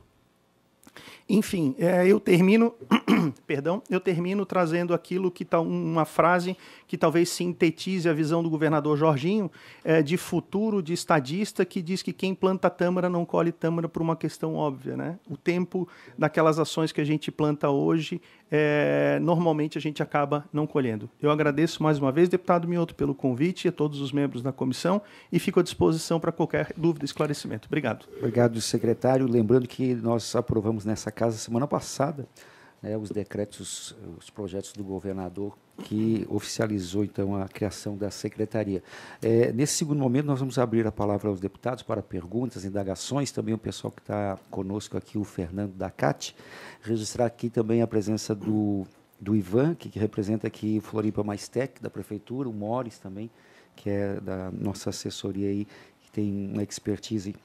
Enfim, é, eu termino, perdão, eu termino trazendo aquilo que está uma frase que talvez sintetize a visão do governador Jorginho é, de futuro, de estadista, que diz que quem planta tâmara não colhe tâmara por uma questão óbvia, né? O tempo daquelas ações que a gente planta hoje, é, normalmente a gente acaba não colhendo. Eu agradeço mais uma vez, deputado Mioto, pelo convite e a todos os membros da comissão e fico à disposição para qualquer dúvida, esclarecimento. Obrigado. Obrigado, secretário. Lembrando que nós aprovamos nessa Casa semana passada né, os decretos, os projetos do governador que oficializou então a criação da secretaria. É, nesse segundo momento nós vamos abrir a palavra aos deputados para perguntas, indagações, também o pessoal que está conosco aqui, o Fernando Dacati, registrar aqui também a presença do, do Ivan, que, que representa aqui Floripa Mais Tech, da prefeitura, o Mores também, que é da nossa assessoria aí, que tem uma expertise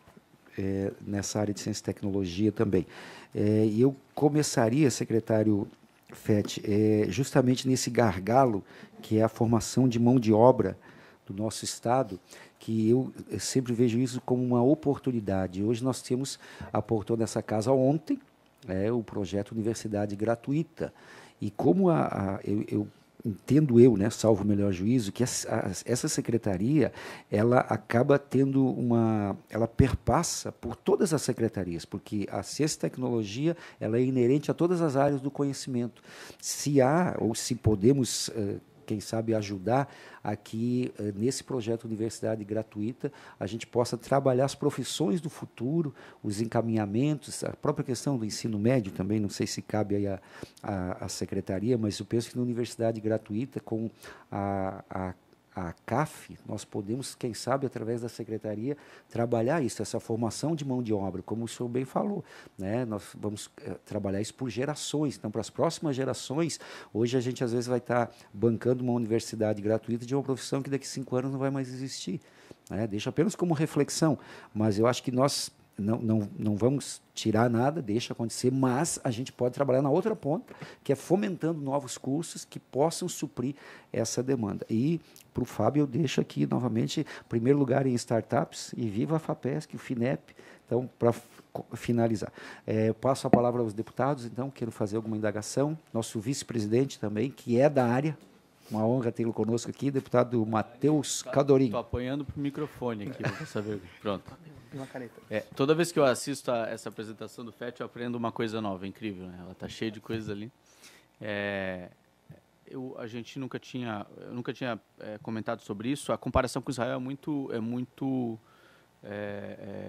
é, nessa área de ciência e tecnologia também. É, e eu começaria, secretário FET, é, justamente nesse gargalo que é a formação de mão de obra do nosso Estado, que eu sempre vejo isso como uma oportunidade. Hoje nós temos, aportou nessa casa ontem, é, o projeto Universidade Gratuita. E como a, a eu, eu entendo eu, né, salvo o melhor juízo, que essa secretaria ela acaba tendo uma, ela perpassa por todas as secretarias, porque a ciência e tecnologia ela é inerente a todas as áreas do conhecimento. Se há ou se podemos uh, quem sabe ajudar aqui eh, nesse projeto Universidade Gratuita, a gente possa trabalhar as profissões do futuro, os encaminhamentos, a própria questão do ensino médio também, não sei se cabe aí a, a, a secretaria, mas eu penso que na Universidade Gratuita, com a, a a CAF, nós podemos, quem sabe, através da secretaria, trabalhar isso, essa formação de mão de obra, como o senhor bem falou. Né? Nós vamos é, trabalhar isso por gerações. Então, para as próximas gerações, hoje a gente às vezes vai estar tá bancando uma universidade gratuita de uma profissão que daqui a cinco anos não vai mais existir. Né? Deixa apenas como reflexão, mas eu acho que nós não, não, não vamos tirar nada, deixa acontecer, mas a gente pode trabalhar na outra ponta, que é fomentando novos cursos que possam suprir essa demanda. E para o Fábio, eu deixo aqui novamente, primeiro lugar em startups, e viva a FAPESC, o FINEP. Então, para finalizar, é, passo a palavra aos deputados, então, quero fazer alguma indagação. Nosso vice-presidente também, que é da área, uma honra tê-lo conosco aqui, deputado Matheus tá, Cadorim. Estou apanhando para o microfone aqui, para saber. Pronto. É, toda vez que eu assisto a essa apresentação do FET, eu aprendo uma coisa nova, é incrível. Né? Ela está cheia de coisas ali. É, eu, a gente nunca tinha, nunca tinha é, comentado sobre isso. A comparação com Israel é muito, é muito é,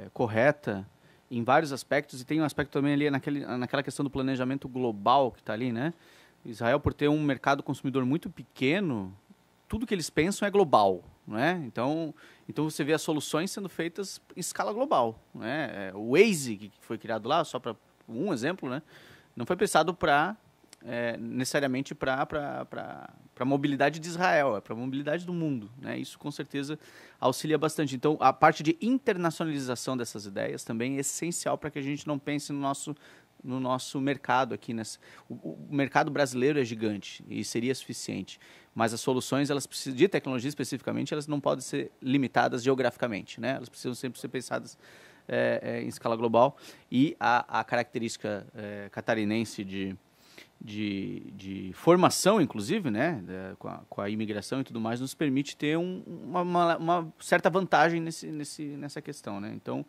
é, correta em vários aspectos e tem um aspecto também ali naquele, naquela questão do planejamento global que está ali, né? Israel, por ter um mercado consumidor muito pequeno, tudo que eles pensam é global, né? Então, então você vê as soluções sendo feitas em escala global, né? O Waze que foi criado lá, só para um exemplo, né? Não foi pensado para é, necessariamente para a mobilidade de Israel, é para a mobilidade do mundo. Né? Isso com certeza auxilia bastante. Então, a parte de internacionalização dessas ideias também é essencial para que a gente não pense no nosso no nosso mercado aqui. Nessa, o, o, mercado brasileiro é gigante e seria suficiente, mas as soluções elas precisam, de tecnologia especificamente elas não podem ser limitadas geograficamente, né? Elas precisam sempre ser pensadas é, é, em escala global e a, a característica é, catarinense de, de, de, formação, inclusive, né, com, a, com, a, imigração e tudo mais, nos permite ter um, uma, uma, certa vantagem nesse, nesse, nessa questão, né? Então,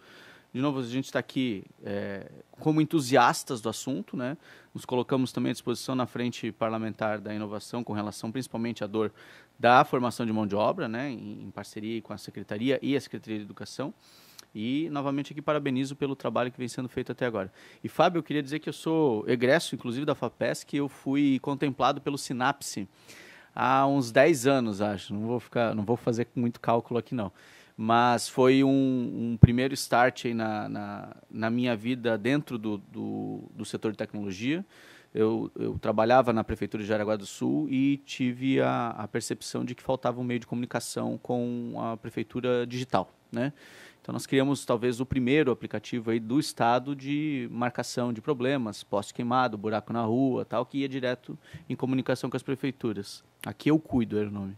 de novo, a gente está aqui é, como entusiastas do assunto, né? Nos colocamos também à disposição na frente parlamentar da inovação com relação principalmente à dor da formação de mão de obra, né? Em, parceria com a secretaria e a secretaria de educação. E novamente aqui parabenizo pelo trabalho que vem sendo feito até agora. E Fábio, eu queria dizer que eu sou egresso, inclusive da Fapesc, eu fui contemplado pelo Sinapse há uns 10 anos, acho. Não vou ficar, não vou fazer muito cálculo aqui não mas foi um, um primeiro start na, na, na, minha vida dentro do, do, do setor de tecnologia. Eu, eu, trabalhava na prefeitura de Jaraguá do Sul e tive a, a, percepção de que faltava um meio de comunicação com a prefeitura digital, né? Então nós criamos talvez o primeiro aplicativo aí do estado de marcação de problemas, poste queimado, buraco na rua, tal, que ia direto em comunicação com as prefeituras. Aqui eu cuido era o nome.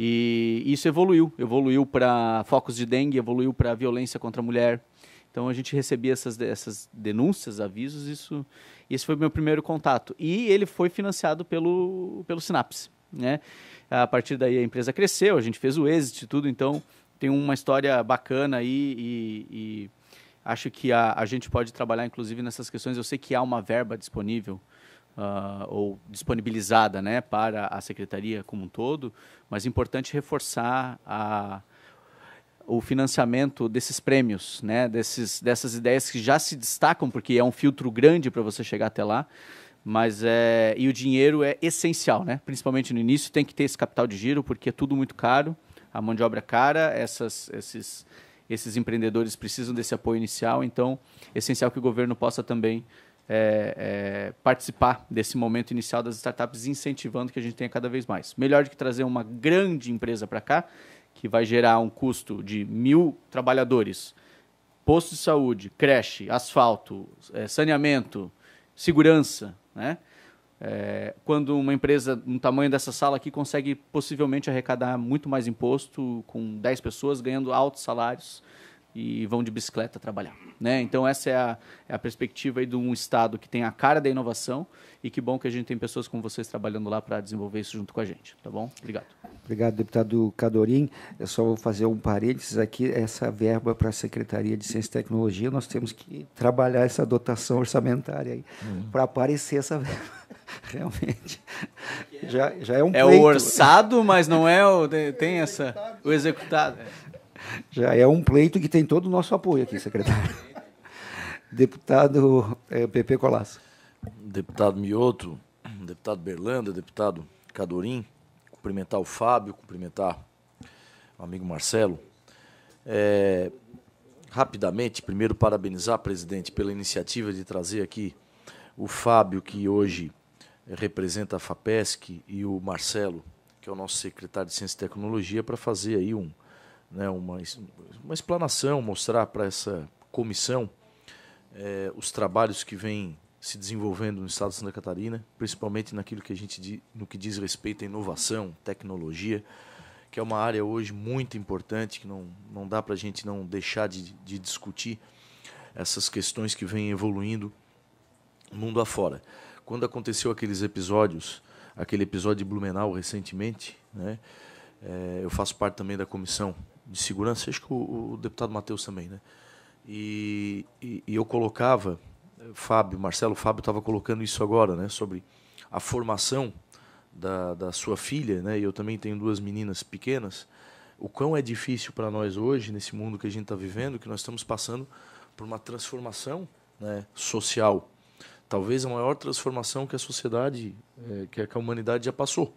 E isso evoluiu, evoluiu para focos de dengue, evoluiu para violência contra a mulher. Então a gente recebia essas, essas denúncias, avisos, isso, esse foi meu primeiro contato. E ele foi financiado pelo, pelo Sinapse, né? A partir daí a empresa cresceu, a gente fez o exit e tudo, então tem uma história bacana aí e, e, acho que a, a gente pode trabalhar inclusive nessas questões. Eu sei que há uma verba disponível uh, ou disponibilizada né, para a secretaria como um todo, mas é importante reforçar a, o financiamento desses prêmios, né, desses, dessas ideias que já se destacam, porque é um filtro grande para você chegar até lá. Mas é, e o dinheiro é essencial, né? principalmente no início, tem que ter esse capital de giro, porque é tudo muito caro, a mão de obra é cara, essas, esses, esses empreendedores precisam desse apoio inicial, então é essencial que o governo possa também é, é, participar desse momento inicial das startups, incentivando que a gente tenha cada vez mais. Melhor do que trazer uma grande empresa para cá, que vai gerar um custo de mil trabalhadores, posto de saúde, creche, asfalto, é, saneamento, segurança, né? É, quando uma empresa no tamanho dessa sala aqui consegue possivelmente arrecadar muito mais imposto com 10 pessoas ganhando altos salários e vão de bicicleta trabalhar. Né? Então, essa é a, é a perspectiva de um Estado que tem a cara da inovação e que bom que a gente tem pessoas como vocês trabalhando lá para desenvolver isso junto com a gente. Tá bom? Obrigado. Obrigado, deputado Cadorim. Eu só vou fazer um parênteses aqui. Essa verba para a Secretaria de Ciência e Tecnologia, nós temos que trabalhar essa dotação orçamentária aí hum. para aparecer essa verba. Realmente. É é já, já é um É pleito. o orçado, mas não é o. Tem essa. O executado. É. Já é um pleito que tem todo o nosso apoio aqui, secretário. Deputado é, PP Colasso. Deputado Mioto, deputado Berlanda, deputado Cadorim, cumprimentar o Fábio, cumprimentar o amigo Marcelo. É, rapidamente, primeiro parabenizar, presidente, pela iniciativa de trazer aqui o Fábio, que hoje representa a FAPESC, e o Marcelo, que é o nosso secretário de Ciência e Tecnologia, para fazer aí um, né, uma, uma explanação, mostrar para essa comissão é, os trabalhos que vêm se desenvolvendo no estado de Santa Catarina, principalmente naquilo que a gente no que diz respeito à inovação, tecnologia, que é uma área hoje muito importante que não, não dá para a gente não deixar de, de discutir essas questões que vêm evoluindo mundo afora. Quando aconteceu aqueles episódios, aquele episódio de Blumenau recentemente, né, é, eu faço parte também da comissão de segurança, acho que o, o deputado Matheus também, né? E, e, e, eu colocava, eh, Fábio, Marcelo, Fábio estava colocando isso agora, né? Sobre a formação da, da sua filha, né? E eu também tenho duas meninas pequenas. O quão é difícil para nós hoje, nesse mundo que a gente está vivendo, que nós estamos passando por uma transformação né, social. Talvez a maior transformação que a sociedade, é, que a humanidade já passou.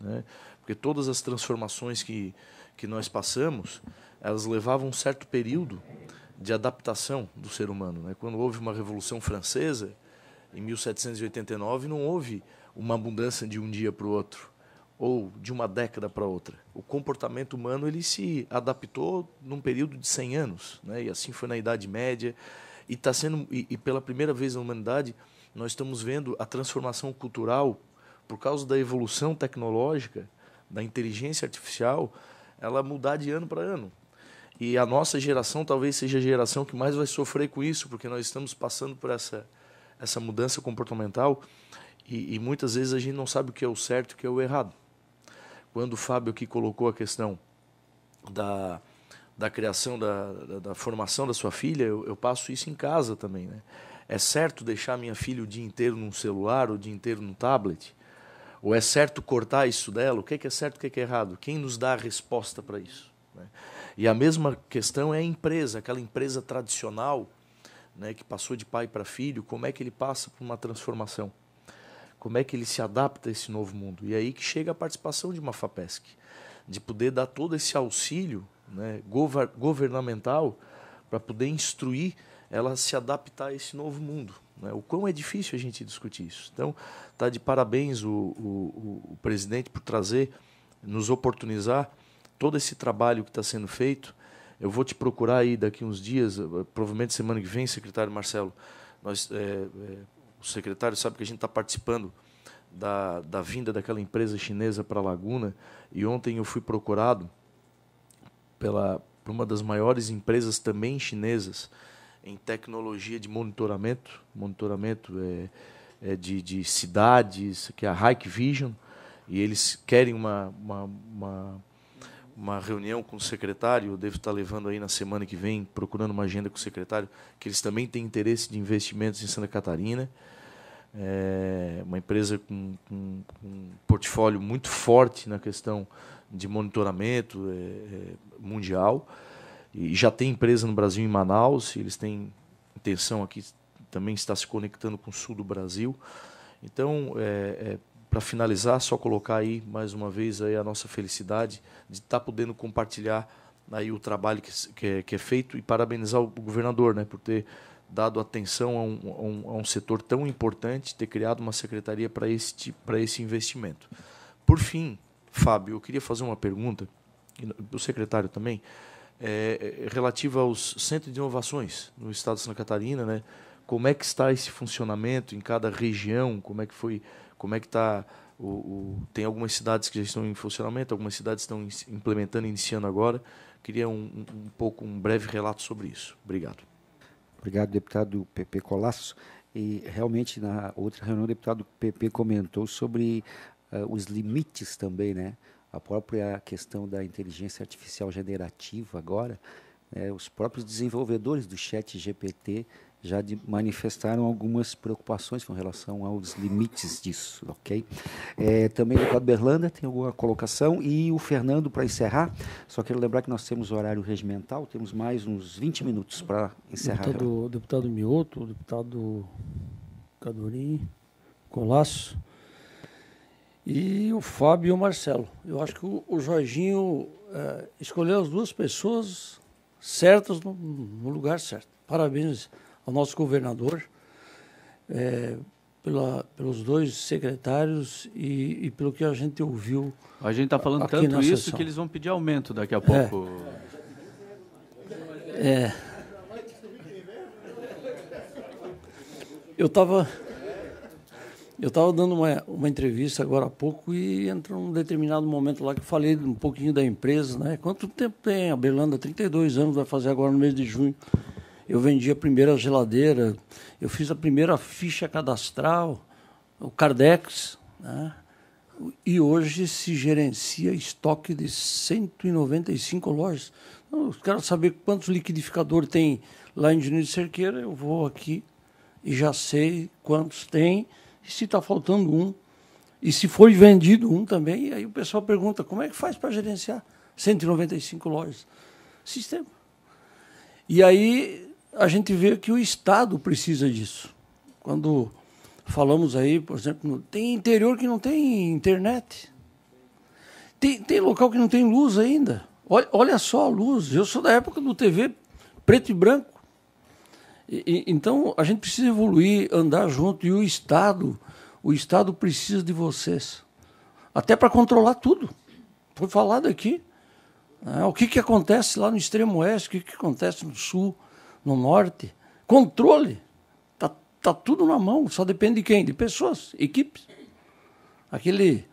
Né? Porque todas as transformações que que nós passamos, elas levavam um certo período de adaptação do ser humano. Né? Quando houve uma Revolução Francesa, em 1789, não houve uma mudança de um dia para o outro ou de uma década para outra. O comportamento humano ele se adaptou num período de 100 anos, né? e assim foi na Idade Média, e está sendo e, e, pela primeira vez na humanidade nós estamos vendo a transformação cultural por causa da evolução tecnológica, da inteligência artificial, ela mudar de ano para ano. E a nossa geração talvez seja a geração que mais vai sofrer com isso, porque nós estamos passando por essa, essa mudança comportamental e, e muitas vezes a gente não sabe o que é o certo e o que é o errado. Quando o Fábio aqui colocou a questão da, da criação, da, da, da formação da sua filha, eu, eu passo isso em casa também. Né? É certo deixar minha filha o dia inteiro num celular, o dia inteiro no tablet? Ou é certo cortar isso dela? O que é, é certo, o é que é errado? Quem nos dá a resposta para isso? Né? E a mesma questão é a empresa, aquela empresa tradicional né, que passou de pai para filho, como é que ele passa por uma transformação? Como é que ele se adapta a esse novo mundo? E aí que chega a participação de uma FAPESC, de poder dar todo esse auxílio né, governamental para poder instruir ela se adaptar a esse novo mundo. Né? O quão é difícil a gente discutir isso. Então, tá de parabéns o, o, o presidente por trazer, nos oportunizar todo esse trabalho que está sendo feito. Eu vou te procurar aí daqui uns dias, eh, provavelmente semana que vem, secretário Marcelo. Nós, é, é, o secretário sabe que a gente está participando da, da vinda daquela empresa chinesa para Laguna e ontem eu fui procurado pela, por uma das maiores empresas também chinesas em tecnologia de monitoramento, monitoramento é, é de, de, cidades, que é a Hike Vision, e eles querem uma, uma, uma, uma reunião com o secretário, eu devo estar levando aí na semana que vem, procurando uma agenda com o secretário, que eles também têm interesse de investimentos em Santa Catarina, é uma empresa com, com, com, um portfólio muito forte na questão de monitoramento é, é mundial, e já tem empresa no Brasil, em Manaus, eles têm intenção aqui também estar se conectando com o sul do Brasil. Então, é, é, para finalizar, só colocar aí mais uma vez aí a nossa felicidade de estar tá podendo compartilhar aí o trabalho que, que, é, que é feito e parabenizar o governador né, por ter dado atenção a um, a um, a um setor tão importante, ter criado uma secretaria para esse, esse investimento. Por fim, Fábio, eu queria fazer uma pergunta, e o secretário também. É, é, relativa aos centros de inovações no estado de Santa Catarina, né? Como é que está esse funcionamento em cada região? Como é que foi? Como é que está? O, o, tem algumas cidades que já estão em funcionamento, algumas cidades estão implementando, iniciando agora. Queria um, um pouco, um breve relato sobre isso. Obrigado. Obrigado, deputado Pepe Colasso. E realmente na outra reunião o deputado Pepe comentou sobre uh, os limites também, né? a própria questão da inteligência artificial generativa agora, né, os próprios desenvolvedores do chat GPT já de, manifestaram algumas preocupações com relação aos limites disso, ok? É, também o Eduardo Berlanda tem alguma colocação e o Fernando, para encerrar, só quero lembrar que nós temos horário regimental, temos mais uns 20 minutos para encerrar. Deputado, deputado Mioto, deputado Cadorim, Colasso, e o Fábio e o Marcelo. Eu acho que o, o Jorginho é, escolheu as duas pessoas certas no, no, lugar certo. Parabéns ao nosso governador, é, pela, pelos dois secretários e, e, pelo que a gente ouviu. A gente está falando tanto isso sessão. que eles vão pedir aumento daqui a pouco. É. é. Eu estava eu estava dando uma, uma entrevista agora há pouco e entra um determinado momento lá que eu falei um pouquinho da empresa, né? Quanto tempo tem a Berlanda? 32 anos, vai fazer agora no mês de junho. Eu vendi a primeira geladeira, eu fiz a primeira ficha cadastral, o Cardex, né? E hoje se gerencia estoque de 195 lojas. Então, eu quero saber quantos liquidificadores tem lá em Juninho de Cerqueira, eu vou aqui e já sei quantos tem e se está faltando um? E se foi vendido um também? E aí o pessoal pergunta: como é que faz para gerenciar 195 lojas? Sistema. E aí a gente vê que o Estado precisa disso. Quando falamos aí, por exemplo, tem interior que não tem internet. Tem, tem local que não tem luz ainda. Olha, olha só a luz. Eu sou da época do TV preto e branco. E, então a gente precisa evoluir, andar junto e o Estado, o Estado precisa de vocês, até para controlar tudo. Foi falado aqui. Né? O que, que acontece lá no extremo oeste, o que, que acontece no sul, no norte. Controle. Está tá tudo na mão, só depende de quem? De pessoas, equipes. Aquele,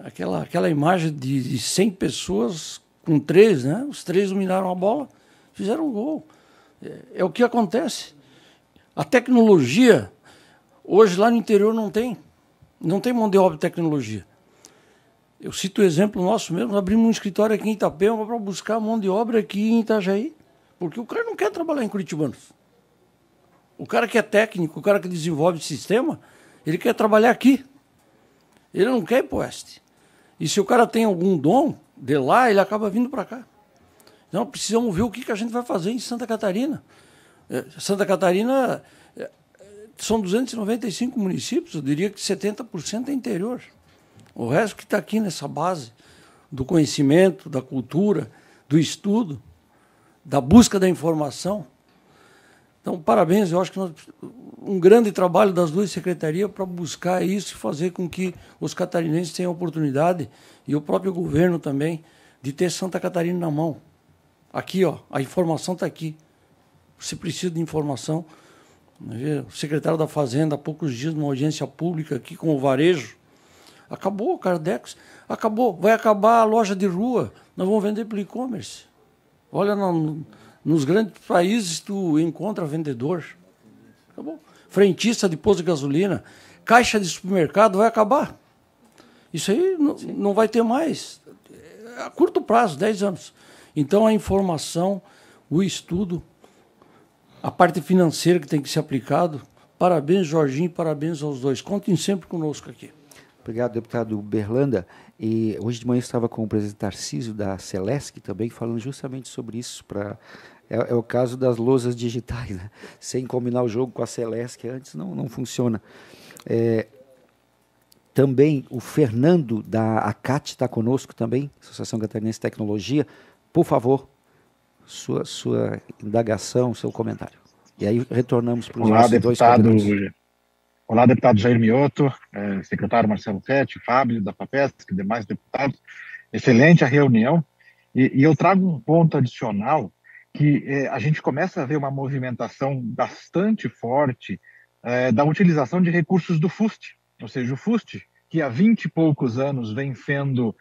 aquela, aquela imagem de, de 100 pessoas com três, né? os três dominaram a bola, fizeram um gol. É, é, o que acontece. A tecnologia, hoje lá no interior não tem. Não tem mão de obra de tecnologia. Eu cito o exemplo nosso mesmo, abrimos um escritório aqui em Itapema para buscar mão de obra aqui em Itajaí, porque o cara não quer trabalhar em Curitibanos. O cara que é técnico, o cara que desenvolve sistema, ele quer trabalhar aqui. Ele não quer ir para o oeste. E se o cara tem algum dom de lá, ele acaba vindo para cá. Não, precisamos ver o que, que a gente vai fazer em Santa Catarina. É, Santa Catarina é, é, são 295 municípios, eu diria que 70% é interior. O resto que está aqui nessa base do conhecimento, da cultura, do estudo, da busca da informação. Então, parabéns, eu acho que nós, um grande trabalho das duas secretarias para buscar isso e fazer com que os catarinenses tenham a oportunidade, e o próprio governo também, de ter Santa Catarina na mão. Aqui, ó, a informação está aqui. Você precisa de informação. Né, o secretário da Fazenda, há poucos dias, numa audiência pública aqui com o varejo. Acabou o Cardex, acabou. Vai acabar a loja de rua. Nós vamos vender pelo e-commerce. Olha, no, nos grandes países tu encontra vendedor. Acabou. Frentista de posto de gasolina, caixa de supermercado vai acabar. Isso aí não, não vai ter mais. A curto prazo, 10 anos. Então a informação, o estudo, a parte financeira que tem que ser aplicado. Parabéns, Jorginho, parabéns aos dois. Contem sempre conosco aqui. Obrigado, deputado Berlanda. E hoje de manhã estava com o presidente Tarcísio da Celesc também, falando justamente sobre isso. Pra, é, é o caso das lousas digitais. Né? Sem combinar o jogo com a Celesc, antes não, não funciona. É, também o Fernando da ACAT está conosco também, Associação Catarinense de Tecnologia, por favor, sua, sua indagação, seu comentário. E aí retornamos para os Olá, deputado, Olá, deputado Jair Mioto, é, secretário Marcelo Fete, Fábio da FAPESC, demais deputados. Excelente a reunião. E, e eu trago um ponto adicional que é, a gente começa a ver uma movimentação bastante forte é, da utilização de recursos do FUST. Ou seja, o FUST, que há 20 e poucos anos vem sendo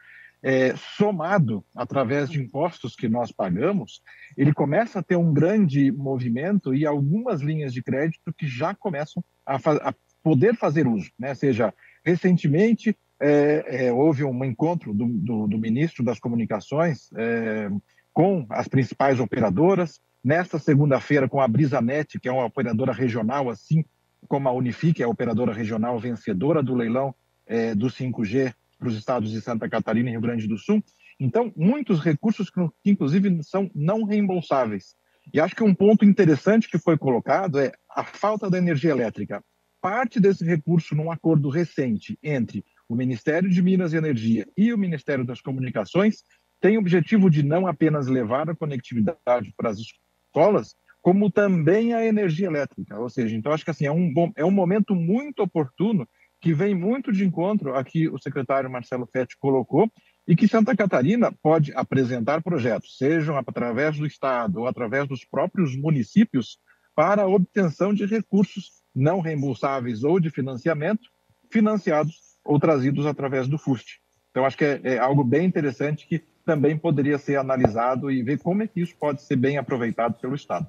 é, somado através de impostos que nós pagamos, ele começa a ter um grande movimento e algumas linhas de crédito que já começam a, fa a poder fazer uso. Né? seja, recentemente é, é, houve um encontro do, do, do ministro das Comunicações é, com as principais operadoras. Nesta segunda-feira, com a Brisanet, que é uma operadora regional, assim como a Unifique, é a operadora regional vencedora do leilão é, do 5G para os estados de Santa Catarina e Rio Grande do Sul. Então, muitos recursos que, inclusive, são não reembolsáveis. E acho que um ponto interessante que foi colocado é a falta da energia elétrica. Parte desse recurso, num acordo recente entre o Ministério de Minas e Energia e o Ministério das Comunicações, tem o objetivo de não apenas levar a conectividade para as escolas, como também a energia elétrica. Ou seja, então acho que assim, é, um bom, é um momento muito oportuno que vem muito de encontro a que o secretário Marcelo Fetti colocou e que Santa Catarina pode apresentar projetos, sejam através do Estado ou através dos próprios municípios, para obtenção de recursos não reembolsáveis ou de financiamento, financiados ou trazidos através do FUST. Então, acho que é, é algo bem interessante que também poderia ser analisado e ver como é que isso pode ser bem aproveitado pelo Estado.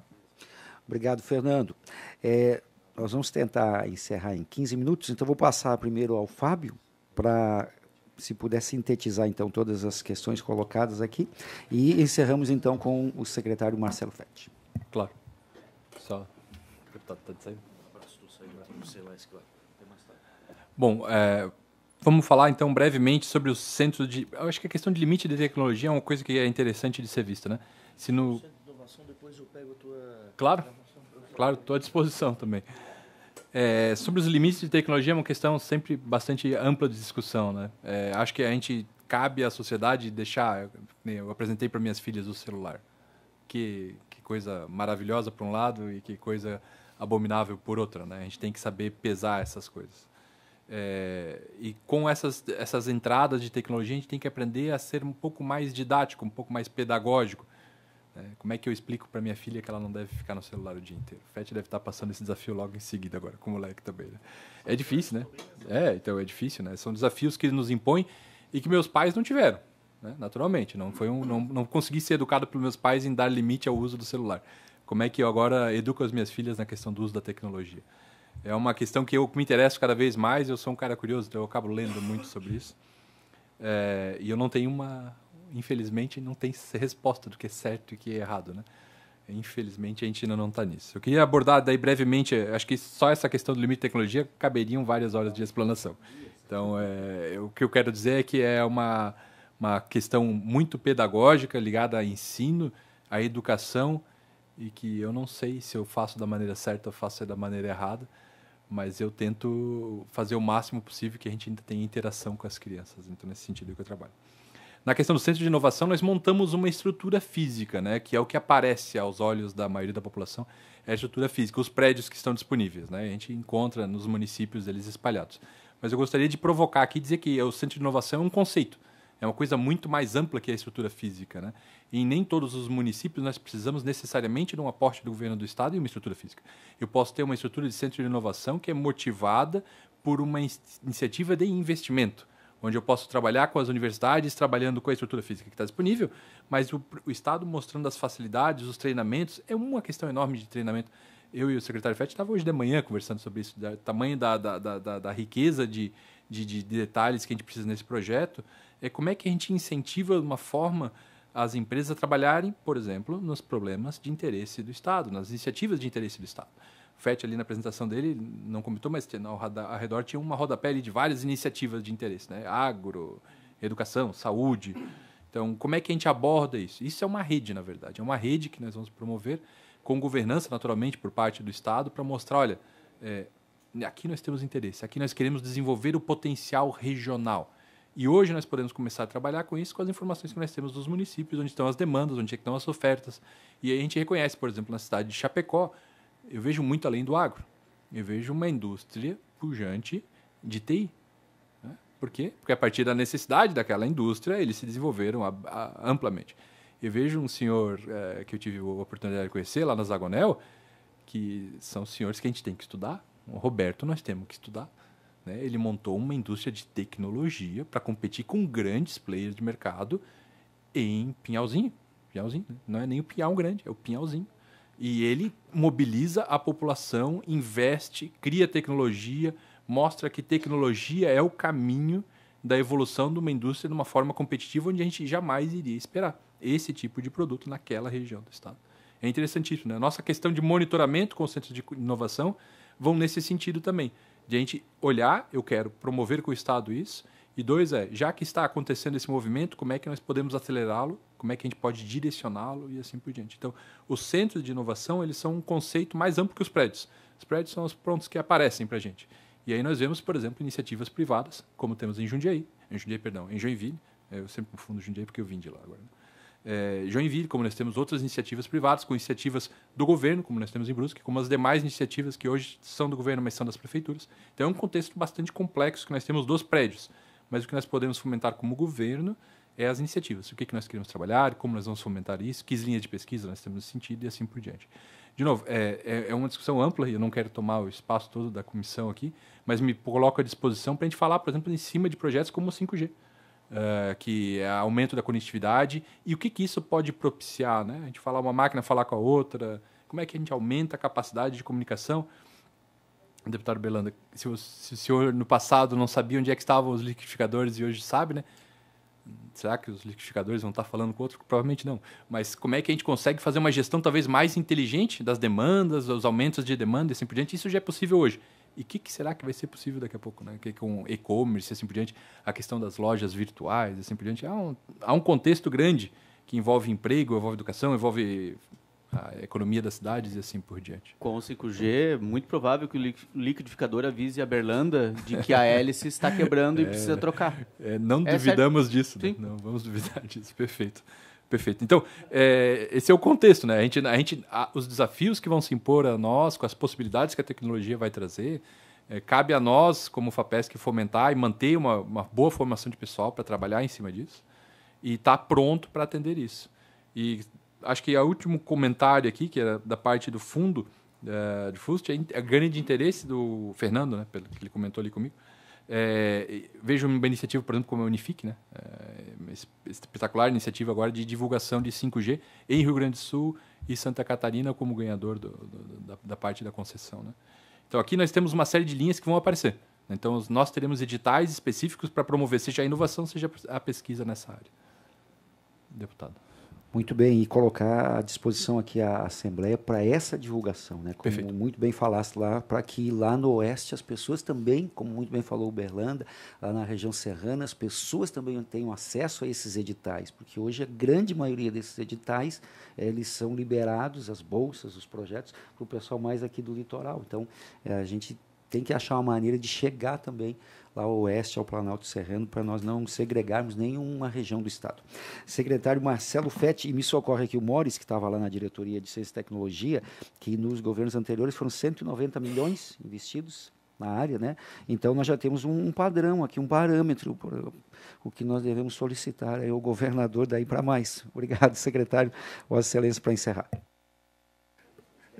Obrigado, Fernando. É, nós vamos tentar encerrar em 15 minutos, então vou passar primeiro ao Fábio para se puder sintetizar então todas as questões colocadas aqui e encerramos então com o secretário Marcelo Fetti. Claro. Só. Deputado, está tá de saída. Bom, é, vamos falar então brevemente sobre os centros de. Eu acho que a questão de limite de tecnologia é uma coisa que é interessante de ser vista, né? Se no... Claro, estou à disposição também. É, sobre os limites de tecnologia é uma questão sempre bastante ampla de discussão, né? É, acho que a gente cabe à sociedade deixar. Né, eu apresentei para minhas filhas o celular. Que, que coisa maravilhosa por um lado e que coisa abominável por outra, né? A gente tem que saber pesar essas coisas. É, e com essas, essas entradas de tecnologia, a gente tem que aprender a ser um pouco mais didático, um pouco mais pedagógico, é, como é que eu explico para minha filha que ela não deve ficar no celular o dia inteiro? O Fett deve estar tá passando esse desafio logo em seguida agora, com o moleque também. Né? É difícil, né? É, então é difícil, né? São desafios que nos impõem e que meus pais não tiveram, né? naturalmente. Não, foi um, não, não consegui ser educado pelos meus pais em dar limite ao uso do celular. Como é que eu agora educo as minhas filhas na questão do uso da tecnologia? É uma questão que eu me interesso cada vez mais, eu sou um cara curioso, então eu acabo lendo muito sobre isso. É, e eu não tenho uma, infelizmente, não tem resposta do que é certo e que é errado, né? Infelizmente, a gente ainda não está nisso. Eu queria abordar daí brevemente, eh, acho que só essa questão do limite de tecnologia caberiam várias horas de explanação. Então, é, eu, o que eu quero dizer é que é uma, uma questão muito pedagógica, ligada a ensino, a educação, e que eu não sei se eu faço da maneira certa ou faço da maneira errada, mas eu tento fazer o máximo possível que a gente ainda tenha interação com as crianças. Então, nesse sentido é que eu trabalho. Na questão do centro de inovação, nós montamos uma estrutura física, né, que é o que aparece aos olhos da maioria da população, é a estrutura física, os prédios que estão disponíveis. Né, a gente encontra nos municípios eles espalhados. Mas eu gostaria de provocar aqui e dizer que o centro de inovação é um conceito, é uma coisa muito mais ampla que a estrutura física. Né? E em nem todos os municípios nós precisamos necessariamente de um aporte do governo do estado e uma estrutura física. Eu posso ter uma estrutura de centro de inovação que é motivada por uma iniciativa de investimento onde eu posso trabalhar com as universidades, trabalhando com a estrutura física que está disponível, mas o, o, Estado mostrando as facilidades, os treinamentos, é uma questão enorme de treinamento. Eu e o secretário Fett estavam hoje de manhã conversando sobre isso, do tamanho da, da, da, da riqueza de, de, de, detalhes que a gente precisa nesse projeto, é como é que a gente incentiva de uma forma as empresas a trabalharem, por exemplo, nos problemas de interesse do Estado, nas iniciativas de interesse do Estado. Fett ali na apresentação dele não comentou, mas tinha, ao, ao redor tinha uma rodapé ali de várias iniciativas de interesse, né? Agro, educação, saúde. Então, como é que a gente aborda isso? Isso é uma rede, na verdade. É uma rede que nós vamos promover com governança, naturalmente, por parte do Estado, para mostrar, olha, é, aqui nós temos interesse, aqui nós queremos desenvolver o potencial regional. E hoje nós podemos começar a trabalhar com isso, com as informações que nós temos dos municípios, onde estão as demandas, onde é estão as ofertas. E a gente reconhece, por exemplo, na cidade de Chapecó, eu vejo muito além do agro. Eu vejo uma indústria pujante de TI. Né? Por quê? Porque a partir da necessidade daquela indústria, eles se desenvolveram a, a, amplamente. Eu vejo um senhor é, que eu tive a oportunidade de conhecer lá na Zagonel, que são senhores que a gente tem que estudar. O Roberto nós temos que estudar. Né? Ele montou uma indústria de tecnologia para competir com grandes players de mercado em Pinhalzinho. Pinhalzinho, né? não é nem o Pinhal grande, é o Pinhalzinho. E ele mobiliza a população, investe, cria tecnologia, mostra que tecnologia é o caminho da evolução de uma indústria de uma forma competitiva onde a gente jamais iria esperar esse tipo de produto naquela região do estado. É interessantíssimo, né? Nossa questão de monitoramento com o centro de inovação vão nesse sentido também. De a gente olhar, eu quero promover com o estado isso, e dois é, já que está acontecendo esse movimento, como é que nós podemos acelerá-lo como é que a gente pode direcioná-lo e assim por diante. Então, os centros de inovação eles são um conceito mais amplo que os prédios. Os prédios são os prontos que aparecem para a gente. E aí nós vemos, por exemplo, iniciativas privadas, como temos em Jundiaí, em Jundiaí, perdão, em Joinville, é, eu sempre confundo Jundiaí porque eu vim de lá agora. Né? É, Joinville, como nós temos outras iniciativas privadas, com iniciativas do governo, como nós temos em Brusque, como as demais iniciativas que hoje são do governo, mas são das prefeituras. Então é um contexto bastante complexo que nós temos dos prédios. Mas o que nós podemos fomentar como governo é as iniciativas. O que, que nós queremos trabalhar, como nós vamos fomentar isso, que linhas de pesquisa nós temos nesse sentido e assim por diante. De novo, é, é, é uma discussão ampla e eu não quero tomar o espaço todo da comissão aqui, mas me coloco à disposição para a gente falar, por exemplo, em cima de projetos como o 5G. Uh, eh, que é aumento da conectividade e o que, que isso pode propiciar, né? A gente falar uma máquina falar com a outra, como é que a gente aumenta a capacidade de comunicação? Deputado Belanda, se o, se o senhor no passado não sabia onde é que estavam os liquidificadores e hoje sabe, né? será que os liquidificadores vão estar falando com outros? Provavelmente não. Mas como é que a gente consegue fazer uma gestão talvez mais inteligente das demandas, os aumentos de demanda e assim por diante? Isso já é possível hoje. E o que, que, será que vai ser possível daqui a pouco, né? Que com e-commerce, e assim por diante, a questão das lojas virtuais, e assim por diante, há um, há um contexto grande que envolve emprego, envolve educação, envolve a economia das cidades e assim por diante. Com o 5G, muito provável que o liquidificador avise a Berlanda de que a hélice está quebrando é, e precisa trocar. É, não é duvidamos disso, né? não vamos duvidar disso, perfeito. Perfeito. Então, é, esse é o contexto, né? A gente, a gente, a, os desafios que vão se impor a nós, com as possibilidades que a tecnologia vai trazer, é, cabe a nós, como FAPESC, fomentar e manter uma, uma boa formação de pessoal para trabalhar em cima disso e estar tá pronto para atender isso. E acho que o último comentário aqui, que era é da parte do fundo é, de FUST, é, é grande interesse do Fernando, né, pelo que ele comentou ali comigo. É, vejo uma iniciativa, por exemplo, como a Unifique, né? É, espetacular iniciativa agora de divulgação de 5G em Rio Grande do Sul e Santa Catarina como ganhador do, do, da, da, parte da concessão. Né? Então aqui nós temos uma série de linhas que vão aparecer. Então nós teremos editais específicos para promover seja a inovação, seja a pesquisa nessa área. Deputado. Muito bem, e colocar à disposição aqui a Assembleia para essa divulgação, né? Como Perfeito. muito bem falaste lá, para que lá no Oeste as pessoas também, como muito bem falou Berlanda lá na região serrana, as pessoas também tenham acesso a esses editais, porque hoje a grande maioria desses editais, eles são liberados, as bolsas, os projetos, para o pessoal mais aqui do litoral. Então, eh, a gente tem que achar uma maneira de chegar também lá ao oeste ao Planalto Serrano, para nós não segregarmos nenhuma região do Estado. Secretário Marcelo Fetti, e me socorre aqui o Mores, que estava lá na diretoria de Ciência e Tecnologia, que nos governos anteriores foram 190 milhões investidos na área, né? Então nós já temos um, padrão aqui, um parâmetro, por, o que nós devemos solicitar ao governador daí para mais. Obrigado, secretário, Vossa Excelência, para encerrar.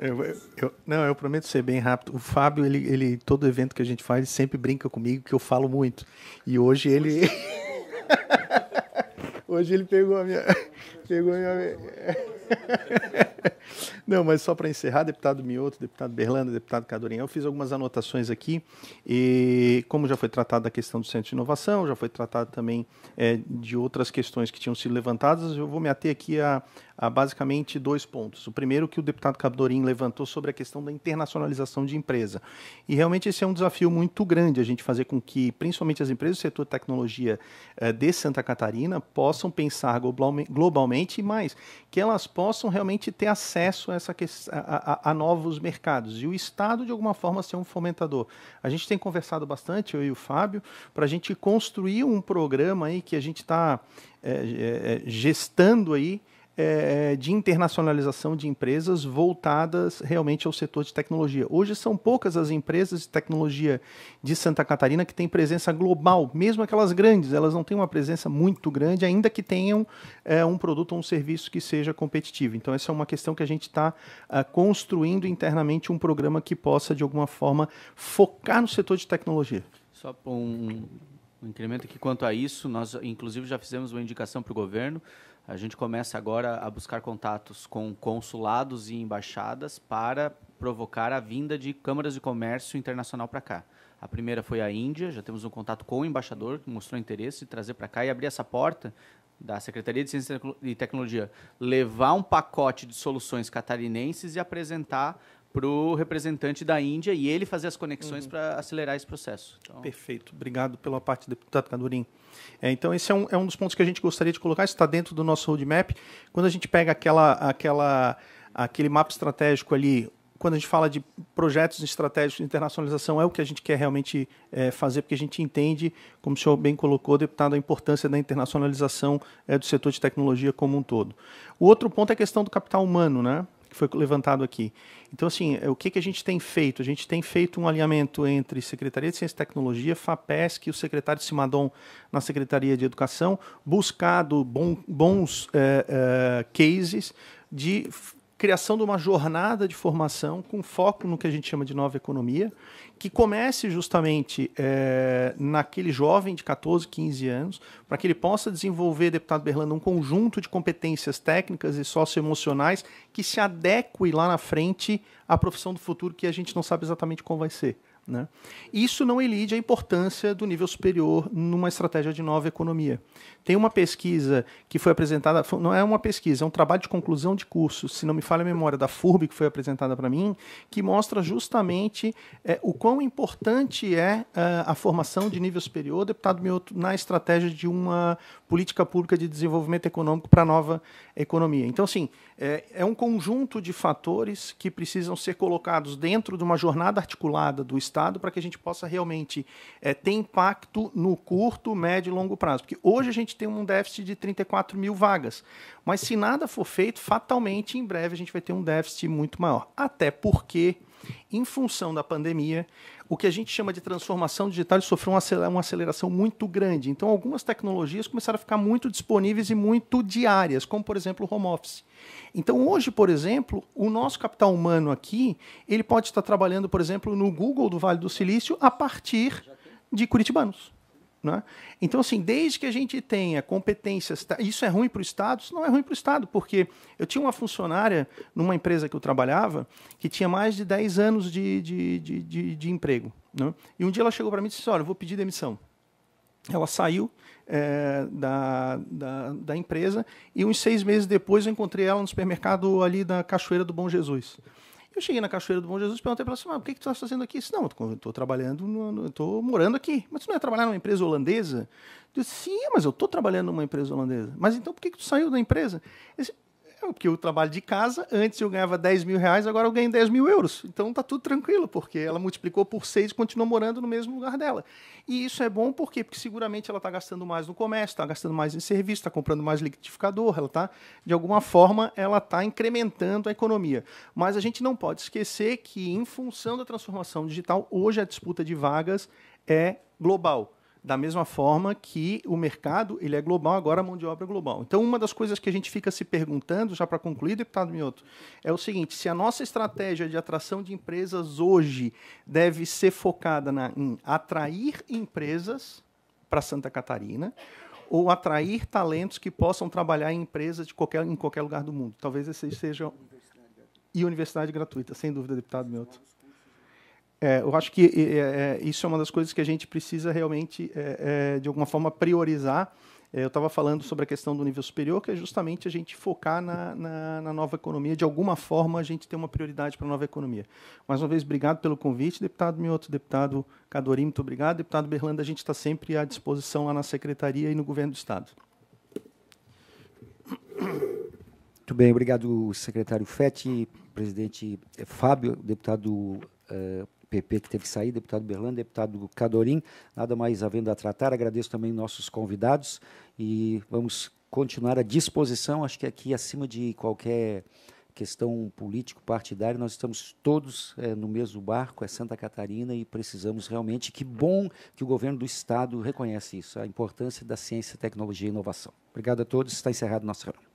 Eu, eu, não, eu prometo ser bem rápido. O Fábio, ele, ele, todo evento que a gente faz, ele sempre brinca comigo que eu falo muito. E hoje ele. hoje ele pegou a minha. Pegou minha... Não, mas só para encerrar, deputado Mioto, deputado Berlanda, deputado Cadorinha, eu fiz algumas anotações aqui e como já foi tratada a questão do Centro de Inovação, já foi tratado também é, de outras questões que tinham sido levantadas, eu vou me ater aqui a, a basicamente dois pontos. O primeiro que o deputado Cadorinha levantou sobre a questão da internacionalização de empresa. E realmente esse é um desafio muito grande, a gente fazer com que, principalmente as empresas do setor de tecnologia é, de Santa Catarina, possam pensar globalmente e mas que elas possam realmente ter acesso a, essa a, a, a, novos mercados. E o Estado, de alguma forma, ser um fomentador. A gente tem conversado bastante, eu e o Fábio, para a gente construir um programa aí que a gente está é, é, gestando aí é, é, de internacionalização de empresas voltadas realmente ao setor de tecnologia. Hoje são poucas as empresas de tecnologia de Santa Catarina que têm presença global, mesmo aquelas grandes, elas não têm uma presença muito grande, ainda que tenham é, um produto ou um serviço que seja competitivo. Então, essa é uma questão que a gente está ah, construindo internamente um programa que possa, de alguma forma, focar no setor de tecnologia. Só um, um incremento aqui quanto a isso, nós inclusive já fizemos uma indicação para o governo a gente começa agora a buscar contatos com consulados e embaixadas para provocar a vinda de câmaras de comércio internacional para cá. A primeira foi a Índia, já temos um contato com o embaixador, que mostrou interesse de trazer para cá e abrir essa porta da Secretaria de Ciência e Tecnologia, levar um pacote de soluções catarinenses e apresentar para o representante da Índia e ele fazer as conexões uhum. para acelerar esse processo. Então... Perfeito. Obrigado pela parte, deputado Cadurim. É, então, esse é um, é um dos pontos que a gente gostaria de colocar, isso está dentro do nosso roadmap. Quando a gente pega aquela, aquela, aquele mapa estratégico ali, quando a gente fala de projetos estratégicos de internacionalização, é o que a gente quer realmente é, fazer, porque a gente entende, como o senhor bem colocou, deputado, a importância da internacionalização é, do setor de tecnologia como um todo. O outro ponto é a questão do capital humano, né? que foi levantado aqui. Então, assim, é, o que, que a gente tem feito? A gente tem feito um alinhamento entre Secretaria de Ciência e Tecnologia, FAPESC, o secretário Simadon na Secretaria de Educação, buscado bons, bons é, é, cases de criação de uma jornada de formação com foco no que a gente chama de nova economia, que comece justamente é, naquele jovem de 14, 15 anos, para que ele possa desenvolver, deputado Berlando, um conjunto de competências técnicas e socioemocionais que se adeque lá na frente à profissão do futuro, que a gente não sabe exatamente como vai ser. Né? Isso não elide a importância do nível superior numa estratégia de nova economia. Tem uma pesquisa que foi apresentada, não é uma pesquisa, é um trabalho de conclusão de curso, se não me falha a memória, da FURB, que foi apresentada para mim, que mostra justamente é, o quão importante é a, é, a formação de nível superior, deputado Mioto, na estratégia de uma política pública de desenvolvimento econômico para a nova economia. Então, assim, é, é um conjunto de fatores que precisam ser colocados dentro de uma jornada articulada do Estado para que a gente possa realmente é, ter impacto no curto, médio e longo prazo. Porque hoje a gente tem um déficit de 34 mil vagas. Mas se nada for feito, fatalmente em breve a gente vai ter um déficit muito maior. Até porque, em função da pandemia, o que a gente chama de transformação digital sofreu uma aceleração muito grande. Então, algumas tecnologias começaram a ficar muito disponíveis e muito diárias, como, por exemplo, o home office. Então, hoje, por exemplo, o nosso capital humano aqui, ele pode estar trabalhando, por exemplo, no Google do Vale do Silício a partir de curitibanos. Né? Então, assim, desde que a gente tenha competências, tá, isso é ruim para o Estado? Isso não é ruim para o Estado, porque eu tinha uma funcionária numa empresa que eu trabalhava que tinha mais de 10 anos de, de, de, de, de emprego. Né? E um dia ela chegou para mim e disse: assim, Olha, eu vou pedir demissão. Ela saiu é, da, da, da, empresa e uns seis meses depois eu encontrei ela no supermercado ali da Cachoeira do Bom Jesus. Eu cheguei na Cachoeira do Bom Jesus, perguntei para ela assim, mas o que, que tu está fazendo aqui? disse, não, eu estou trabalhando, estou morando aqui. Mas tu não ia é trabalhar numa empresa holandesa? Eu disse, sim, mas eu estou trabalhando numa empresa holandesa. Mas então por que, que tu saiu da empresa? Eu disse, é, porque eu trabalho de casa, antes eu ganhava 10 mil reais, agora eu ganho 10 mil euros. Então tá tudo tranquilo, porque ela multiplicou por 6 e continua morando no mesmo lugar dela. E isso é bom por quê? Porque seguramente ela está gastando mais no comércio, está gastando mais em serviço, está comprando mais liquidificador, ela está, de alguma forma, ela está incrementando a economia. Mas a gente não pode esquecer que, em função da transformação digital, hoje a disputa de vagas é global da mesma forma que o mercado ele é global, agora a mão de obra é global. Então, uma das coisas que a gente fica se perguntando, já para concluir, deputado Mioto, é o seguinte: se a nossa estratégia de atração de empresas hoje deve ser focada na, em atrair empresas para Santa Catarina ou atrair talentos que possam trabalhar em empresas de qualquer, em qualquer lugar do mundo. Talvez esse seja. E universidade gratuita, sem dúvida, deputado Mioto. É, eu acho que é, é, é, isso é uma das coisas que a gente precisa realmente, é, é, de alguma forma, priorizar. eu estava falando sobre a questão do nível superior, que é justamente a gente focar na, na, na nova economia. De alguma forma, a gente tem uma prioridade para a nova economia. Mais uma vez, obrigado pelo convite, deputado Mioto, deputado Cadorim, muito obrigado. Deputado Berlanda, a gente está sempre à disposição lá na Secretaria e no Governo do Estado. Muito bem, obrigado, secretário Fete, presidente Fábio, deputado... Uh, PP que teve que sair, deputado Berlando, deputado Cadorim. Nada mais havendo a tratar. Agradeço também nossos convidados e vamos continuar à disposição. Acho que aqui, acima de qualquer questão político-partidária, nós estamos todos é, no mesmo barco, é Santa Catarina, e precisamos realmente. Que bom que o governo do Estado reconhece isso, a importância da ciência, tecnologia e inovação. Obrigado a todos. Está encerrado nosso programa.